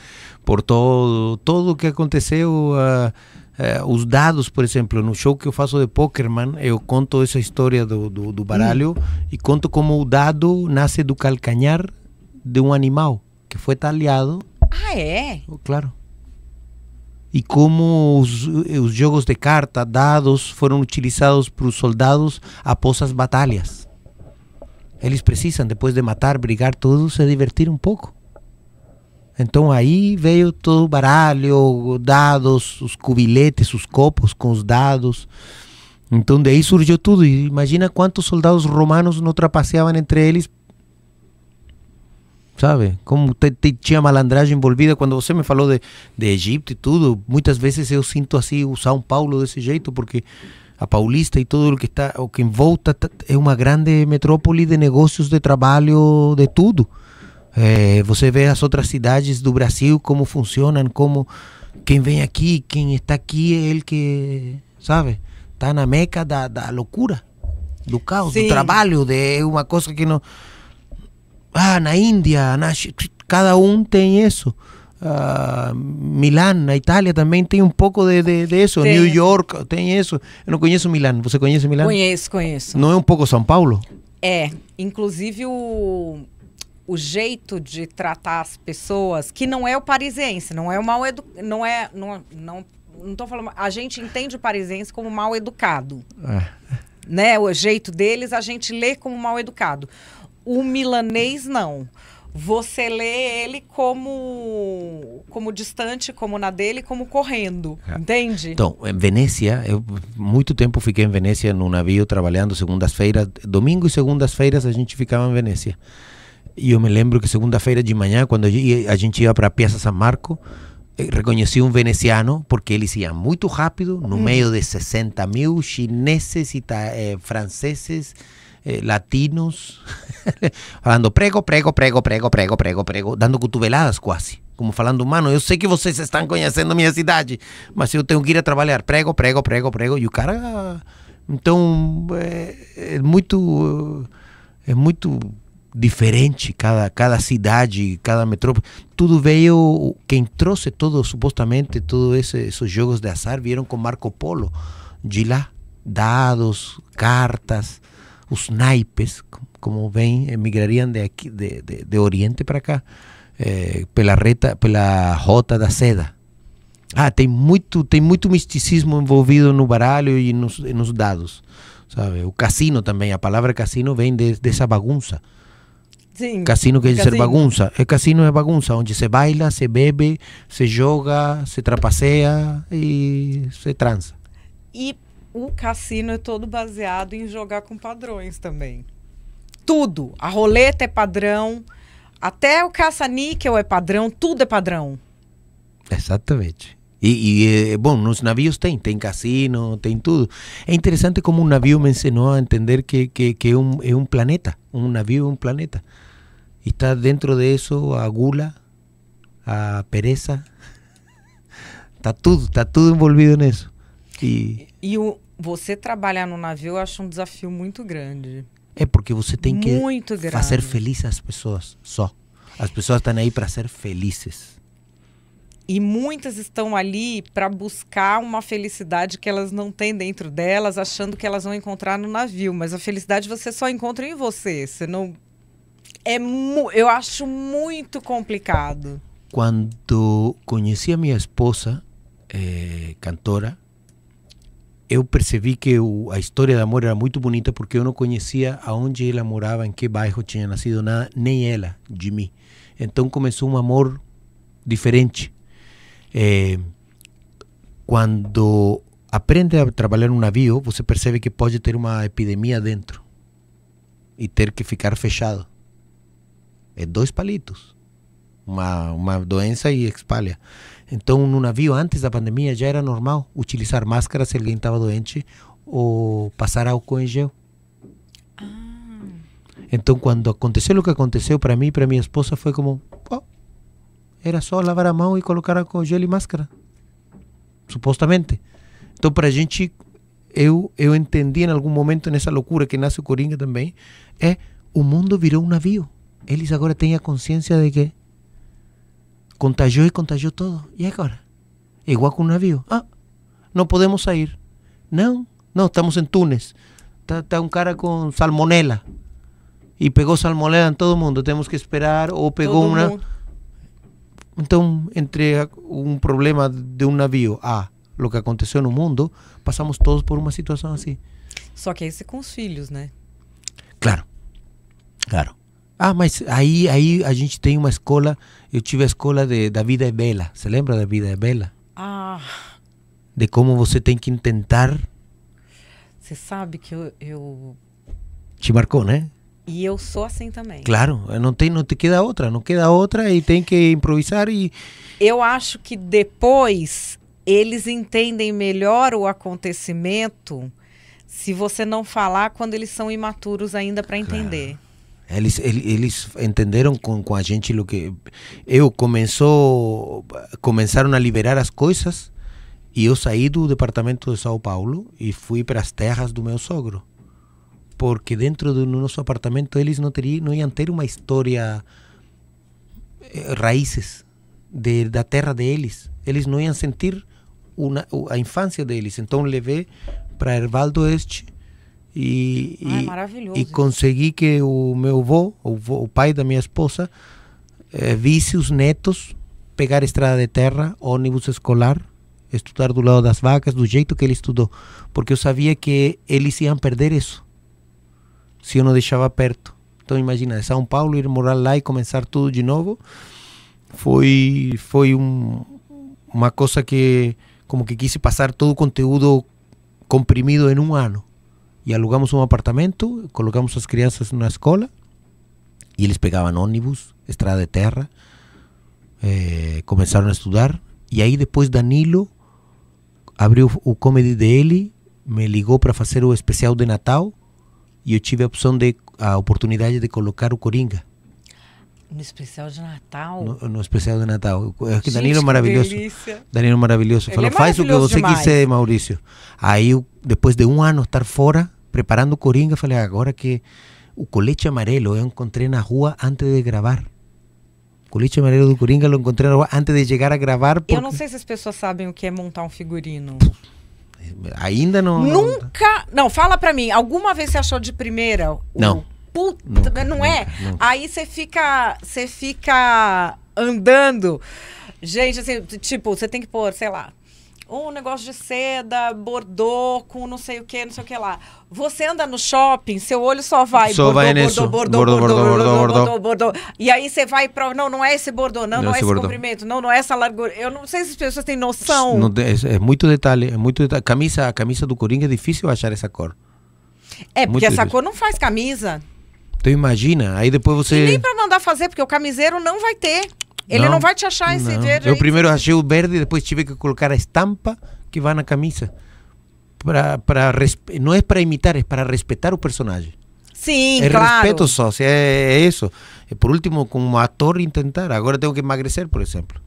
por todo, todo o que aconteceu. Uh, uh, os dados, por exemplo, no show que eu faço de Pokerman, eu conto essa história do, do, do baralho hum. e conto como o dado nasce do calcanhar de um animal que foi talhado. Ah, é? Claro. Y cómo los juegos eh, de carta, dados, fueron utilizados por soldados a posas batallas. Ellos precisan después de matar, brigar, todo, se divertir un poco. Entonces ahí veo todo baralho, dados, os cubiletes, os copos con los dados. Entonces de ahí surgió todo. imagina cuántos soldados romanos no trapaceaban entre ellos. sabe? Como te, te, tinha malandragem envolvida. Quando você me falou de, de Egito e tudo, muitas vezes eu sinto assim o São Paulo desse jeito, porque a Paulista e tudo o que está, o que envolta volta é uma grande metrópole de negócios, de trabalho, de tudo. É, eh, você vê as outras cidades do Brasil como funcionam, como quem vem aqui, quem está aqui é ele que, sabe? Está na meca da, da loucura, do caos, Sim. do trabalho, de uma coisa que não ah, na Índia, na, cada um tem isso. Uh, na Itália também tem um pouco de, de, de isso. Tem. New York tem isso. Eu não conheço Milão. Você conhece Milão? Conheço, conheço. Não é um pouco São Paulo? É. Inclusive o, o jeito de tratar as pessoas, que não é o parisiense, não é o mal edu, não é não não não tô falando, a gente entende o parisiense como mal educado. É. Né? O jeito deles a gente lê como mal educado o milanês não. Você lê ele como como distante, como na dele, como correndo, é. entende? Então, em Venécia, eu muito tempo fiquei em Venécia no navio trabalhando segundas-feiras, domingo e segundas-feiras a gente ficava em Venécia. E eu me lembro que segunda-feira de manhã, quando a gente ia para a Piazza San Marco, eh, reconheci um veneciano porque ele ia muito rápido, no hum. meio de 60 mil chineses e eh, franceses eh, latinos, falando prego, prego, prego, prego, prego, prego, prego, dando cotoveladas quase, como falando, mano, eu sei que vocês estão conhecendo minha cidade, mas eu tenho que ir a trabalhar, prego, prego, prego, prego, e o cara, então, é, é muito, é muito diferente cada, cada cidade, cada metrópole. Tudo veio, quem trouxe todo, supostamente, todos esses jogos de azar vieram com Marco Polo, de lá, dados, cartas, os naipes, como vem, migrariam de, aqui, de, de, de Oriente para cá, é, eh, pela, reta, pela rota da seda. Ah, tem muito, tem muito misticismo envolvido no baralho e nos, e nos dados, sabe? O cassino também, a palavra cassino vem de, dessa bagunça. Sim, cassino quer dizer bagunça. É cassino é bagunça, onde se baila, se bebe, se joga, se trapaceia e se transa. E o cassino é todo baseado em jogar com padrões também. Tudo. A roleta é padrão, até o caça-níquel é padrão, tudo é padrão. Exatamente. E, e, eh, bom, nos navios tem, tem cassino, tem tudo. É interessante como um navio me ensinou a entender que, que, que é, um, é um planeta. Um navio é um planeta. E está dentro disso a gula, a pereza. Está tudo, está tudo envolvido nisso. E, e o, você trabalhar no navio eu acho um desafio muito grande. É porque você tem que fazer feliz as pessoas só. As pessoas estão aí para ser felizes. E muitas estão ali para buscar uma felicidade que elas não têm dentro delas, achando que elas vão encontrar no navio. Mas a felicidade você só encontra em você. Você não. É eu acho muito complicado. Quando conheci a minha esposa, eh, cantora, eu percebi que a história de amor era muito bonita porque eu não conhecia aonde ela morava, em que bairro tinha nascido, nada, nem ela, de mim. Então começou um amor diferente. É, quando aprende a trabalhar um navio, você percebe que pode ter uma epidemia dentro e ter que ficar fechado. É dois palitos. Uma, uma doença e espalha. Então, no navio, antes da pandemia, já era normal utilizar máscara se alguém estava doente ou passar álcool em gel. Ah. Então, quando aconteceu o que aconteceu para mim e para minha esposa, foi como: oh, era só lavar a mão e colocar álcool em gel e máscara. Supostamente. Então, para a gente, eu, eu entendi em algum momento nessa loucura que nasce o Coringa também: é o mundo virou um navio. Eles agora têm a consciência de que contagió y contagió todo. ¿Y ahora? Igual que un navío. Ah, no podemos salir. No, no, estamos en Túnez. Está, está un cara con salmonela. Y pegó salmonela en todo el mundo. Tenemos que esperar. O pegó todo una... Entonces, entre un problema de un navío a lo que aconteceu no mundo, passamos todos por uma situação assim. Só que isso é com os filhos, né? Claro. Claro. Ah, mas aí, aí a gente tem uma escola eu tive a escola de, da vida é bela. Você lembra da vida é bela? Ah. De como você tem que tentar. Você sabe que eu, eu, ¿eh? eh, Te marcou, né? E eu sou assim também. Claro, não tem, não te queda outra, não queda outra e tem que improvisar e. Eu acho que depois eles entendem melhor o acontecimento se você não falar quando eles são imaturos ainda para entender. Claro. Eles, eles entenderam com, com a gente o que eu começou começaram a liberar as coisas e eu saí do departamento de São Paulo e fui para as terras do meu sogro. Porque dentro do nosso apartamento eles não teriam não iam ter uma história eh, raízes de, da terra deles. Eles não iam sentir uma, a infância deles. Então levei para Ervaldo Este e, e, e, consegui que o meu avô, o, vô, o pai da minha esposa, eh, visse os netos pegar estrada de terra, ônibus escolar, estudar do lado das vacas, do jeito que ele estudou, porque eu sabia que eles iam perder isso se eu não deixava perto. Então imagina, de São Paulo ir morar lá e começar tudo de novo, foi foi um, uma coisa que como que quise passar todo o conteúdo comprimido em um ano y alugamos un apartamento, colocamos a las crianzas en una escuela y les pegaban ómnibus, estrada de terra, eh, comenzaron a estudar e aí depois Danilo abriu o comedy dele, me ligou para fazer o especial de Natal e eu tive a opção de a oportunidade de colocar o Coringa. No especial de Natal? No, no especial de Natal. Danilo é maravilhoso. Danilo maravilhoso. Falou, é maravilhoso faz o que você demais. quiser, Maurício. Aí, depois de um ano estar fora, preparando Coringa, falei, ah, agora que o colete amarelo eu encontrei na rua antes de gravar. O colete amarelo do Coringa eu encontrei na rua antes de chegar a gravar. Porque... Eu não sei se as pessoas sabem o que é montar um figurino. Ainda não. Nunca. Não, fala pra mim. Alguma vez você achou de primeira? O... Não. Puta, nunca, não é? nunca. Aí você fica. Você fica andando. Gente, assim, tipo, você tem que pôr, sei lá, um negócio de seda, bordô, com não sei o que, não sei o que lá. Você anda no shopping, seu olho só vai só bordô, vai nesse bordô, bordô, bordô, bordô, bordô, bordô, bordô, bordô, bordô. E aí você vai para não, não é esse bordô, não, não, é não é esse bordô. comprimento, não, não é essa largura. Eu não sei se as pessoas têm noção. Não, é, é, muito detalhe, é muito detalhe. Camisa, a camisa do coringa é difícil achar essa cor. É, muito porque difícil. essa cor não faz camisa. Então imagina, aí depois você. E nem para mandar fazer, porque o camiseiro não vai ter. Ele não, não vai te achar esse não. verde. Eu aí. primeiro achei o verde, e depois tive que colocar a estampa que vai na camisa. Pra, pra respe... Não é para imitar, é para respeitar o personagem. Sim, é claro. respeito só, é, é isso. E por último, como ator, tentar. Agora tenho que emagrecer, por exemplo.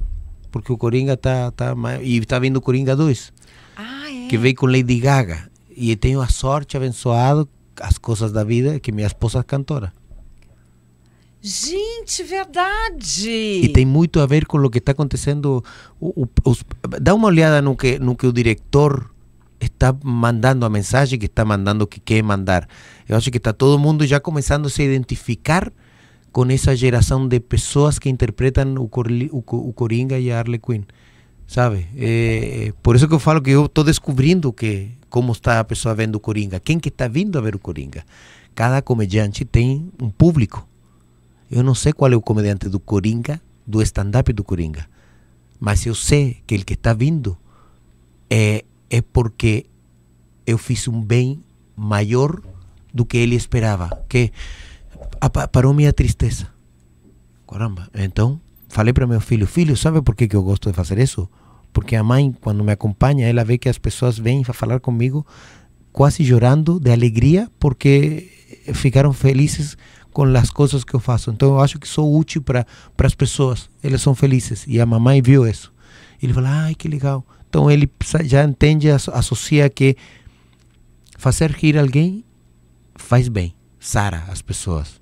Porque o Coringa tá, tá E está vindo o Coringa 2. Ah, é? Que veio com Lady Gaga. E tenho a sorte, abençoado, as coisas da vida, que minha esposa é cantora. Gente, verdade! E tem muito a ver com o que está acontecendo. O, o, os, dá uma olhada no que, no que o diretor está mandando, a mensagem que está mandando, que quer mandar. Eu acho que está todo mundo já começando a se identificar com essa geração de pessoas que interpretam o, Corli, o, o Coringa e a Harley Quinn, sabe? É, é por isso que eu falo que eu estou descobrindo que como está a pessoa vendo o Coringa, quem que está vindo a ver o Coringa. Cada comediante tem um público eu não sei qual é o comediante do Coringa, do stand-up do Coringa, mas eu sei que ele que está vindo é, é porque eu fiz um bem maior do que ele esperava, que parou minha tristeza. Caramba, então falei para meu filho, filho, sabe por que, que eu gosto de fazer isso? Porque a mãe, quando me acompanha, ela vê que as pessoas vêm falar comigo quase chorando de alegria porque ficaram felizes com as coisas que eu faço. Então eu acho que sou útil para as pessoas. Eles são felizes. E a mamãe viu isso. Ele falou: ai, que legal. Então ele já entende, associa que fazer rir alguém faz bem, sara as pessoas.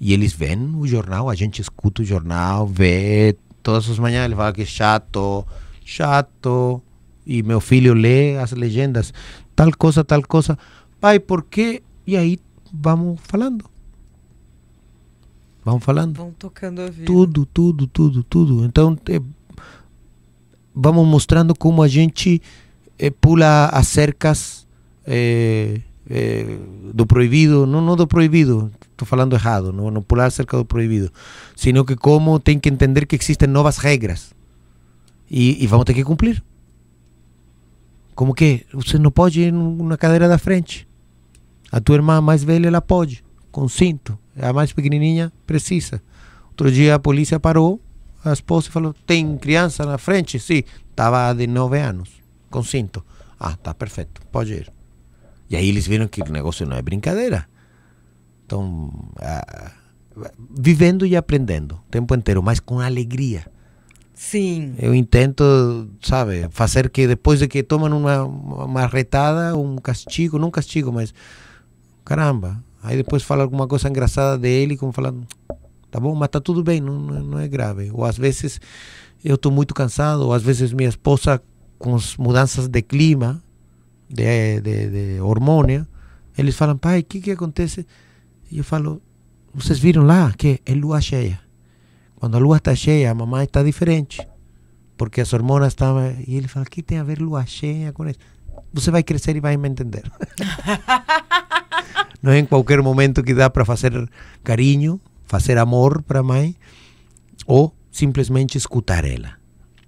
E eles veem o jornal, a gente escuta o jornal, vê todas as manhãs, ele fala que é chato, chato. E meu filho lê as legendas, tal coisa, tal coisa. Pai, por quê? E aí vamos falando. Vão falando. Vão tocando a vida. Tudo, tudo, tudo, tudo. Então, é, vamos mostrando como a gente é, pula as cercas é, é do proibido. Não, não do proibido, estou falando errado. Não, não pular cerca do proibido. Sino que como tem que entender que existem novas regras. E, e vamos ter que cumprir. Como que? Você não pode ir na cadeira da frente. A tua irmã mais velha, ela pode com cinto. A mais pequenininha precisa. Outro dia a polícia parou a esposa falou: Tem criança na frente? Sim, estava de 9 anos, com cinto. Ah, tá perfeito, pode ir. E aí eles viram que o negócio não é brincadeira. Então, ah, vivendo e aprendendo o tempo inteiro, mas com alegria. Sim. Eu intento, sabe, fazer que depois de que tomam uma, uma retada, um castigo, não um castigo, mas caramba, Aí depois fala alguma coisa engraçada dele, como falando, tá bom, mas tá tudo bem, não, não é grave. Ou às vezes eu estou muito cansado, ou às vezes minha esposa com as mudanças de clima, de, de, de hormônio, eles falam, pai, o que que acontece? E eu falo, vocês viram lá que é lua cheia. Quando a lua está cheia, a mamãe está diferente, porque as hormonas estão... E ele fala, o que tem a ver lua cheia com isso? Você vai crescer e vai me entender. não é em qualquer momento que dá para fazer carinho, fazer amor para a mãe, ou simplesmente escutar ela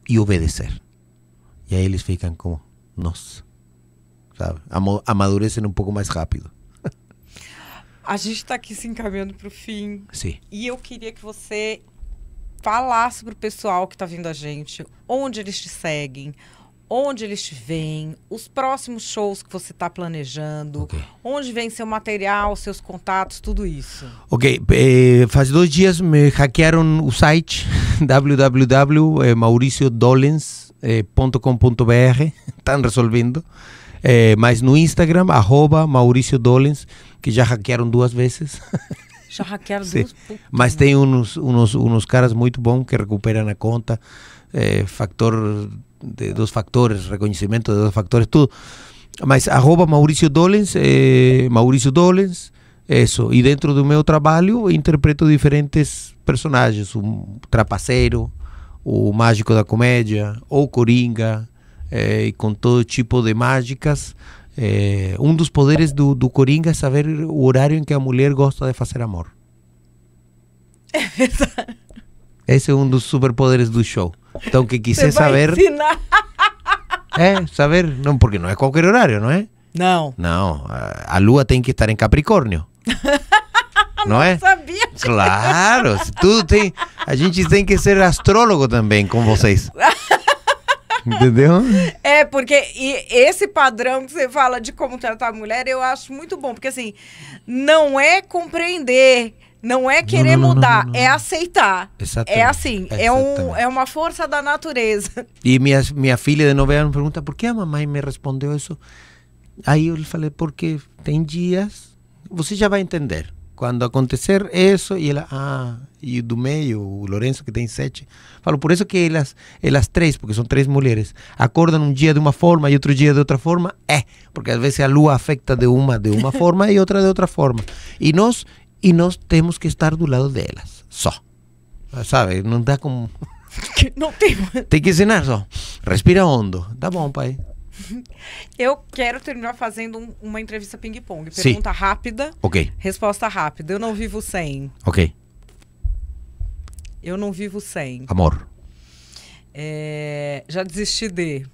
e obedecer. E aí eles ficam como nós, sabe? Amadurecem um pouco mais rápido. A gente está aqui se encaminhando para o fim. Sim. E eu queria que você falasse para o pessoal que está vindo a gente, onde eles te seguem, onde eles te veem, os próximos shows que você está planejando, okay. onde vem seu material, seus contatos, tudo isso. Ok, eh, faz dois dias me hackearam o site www.mauriciodolens.com.br, eh, estão resolvendo. Eh, mas no Instagram, arroba que já hackearam duas vezes. Já hackearam duas? mas tem uns, uns, uns caras muito bons que recuperam a conta, eh, fator de dois factores, reconhecimento de dois factores, tudo. Mas arroba Maurício Dolens, é, eh, Maurício Dolens, isso. E dentro do meu trabalho, interpreto diferentes personagens. O trapaceiro, o mágico da comédia, ou coringa, é, eh, com todo tipo de mágicas. É, eh, um dos poderes do, do coringa é saber o horário em que a mulher gosta de fazer amor. É verdade. Esse é um dos superpoderes do show. Então o que quise saber. Ensinar. Eh, é, saber. Não, porque não é qualquer horário, não é? Não. Não. A, lua tem que estar em Capricórnio. não, não é? sabia. Claro, tudo tem. A gente tem que ser astrólogo também com vocês. Entendeu? É, porque esse padrão que você fala de como tratar a mulher, eu acho muito bom. Porque, assim, não é compreender não é querer não, não, mudar, não, é aceitar. Exatamente. É assim, É, um, é uma força da natureza. E minha, minha filha de nove anos pergunta por que a mamãe me respondeu isso. Aí eu falei, porque tem dias, você já vai entender. Quando acontecer isso, e ela, ah, e do meio, o Lourenço que tem sete, falo, por isso que elas, elas três, porque são três mulheres, acordam um dia de uma forma e outro dia de outra forma, é, porque às vezes a lua afeta de uma de uma forma e outra de outra forma. E nós, e nós temos que estar do lado delas, só. Sabe? Não dá como. Não tem. Tem que ensinar só. Respira hondo. Tá bom, pai. Eu quero terminar fazendo um, uma entrevista ping-pong. Pergunta Sim. rápida. Ok. Resposta rápida. Eu não vivo sem. Ok. Eu não vivo sem. Amor. É, já desisti de.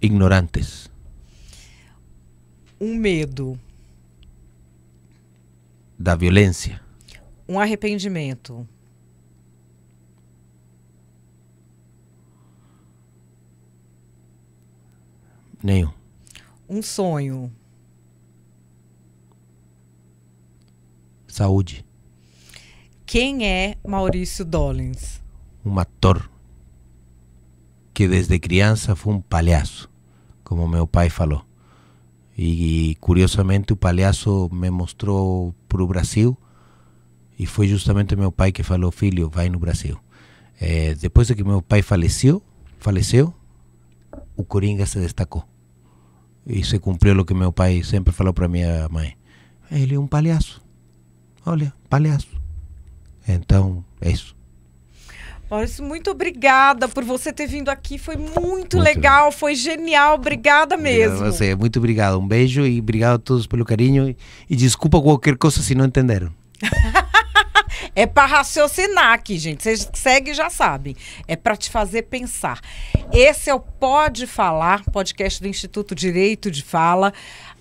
Ignorantes. Um medo da violência? Um arrependimento. Nenhum. Um sonho. Saúde. Quem é Maurício Dollins? Um ator que desde criança foi um palhaço, como meu pai falou. E, e curiosamente o palhaço me mostrou para o Brasil e foi justamente meu pai que falou: filho, vai no Brasil. É, eh, depois de que meu pai faleceu, faleceu, o Coringa se destacou e se cumpriu o que meu pai sempre falou para minha mãe. Ele é um palhaço. Olha, palhaço. Então, é isso. Maurício, muito obrigada por você ter vindo aqui. Foi muito, muito legal, bem. foi genial. Obrigada mesmo. Obrigado você, muito obrigado. Um beijo e obrigado a todos pelo carinho. E desculpa qualquer coisa se não entenderam. é para raciocinar aqui, gente. Vocês seguem já sabem. É para te fazer pensar. Esse é o Pode Falar, podcast do Instituto Direito de Fala.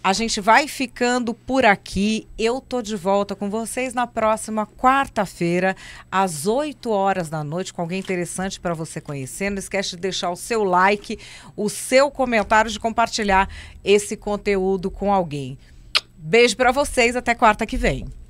A gente vai ficando por aqui. Eu tô de volta com vocês na próxima quarta-feira, às 8 horas da noite, com alguém interessante para você conhecer. Não esquece de deixar o seu like, o seu comentário, de compartilhar esse conteúdo com alguém. Beijo para vocês, até quarta que vem.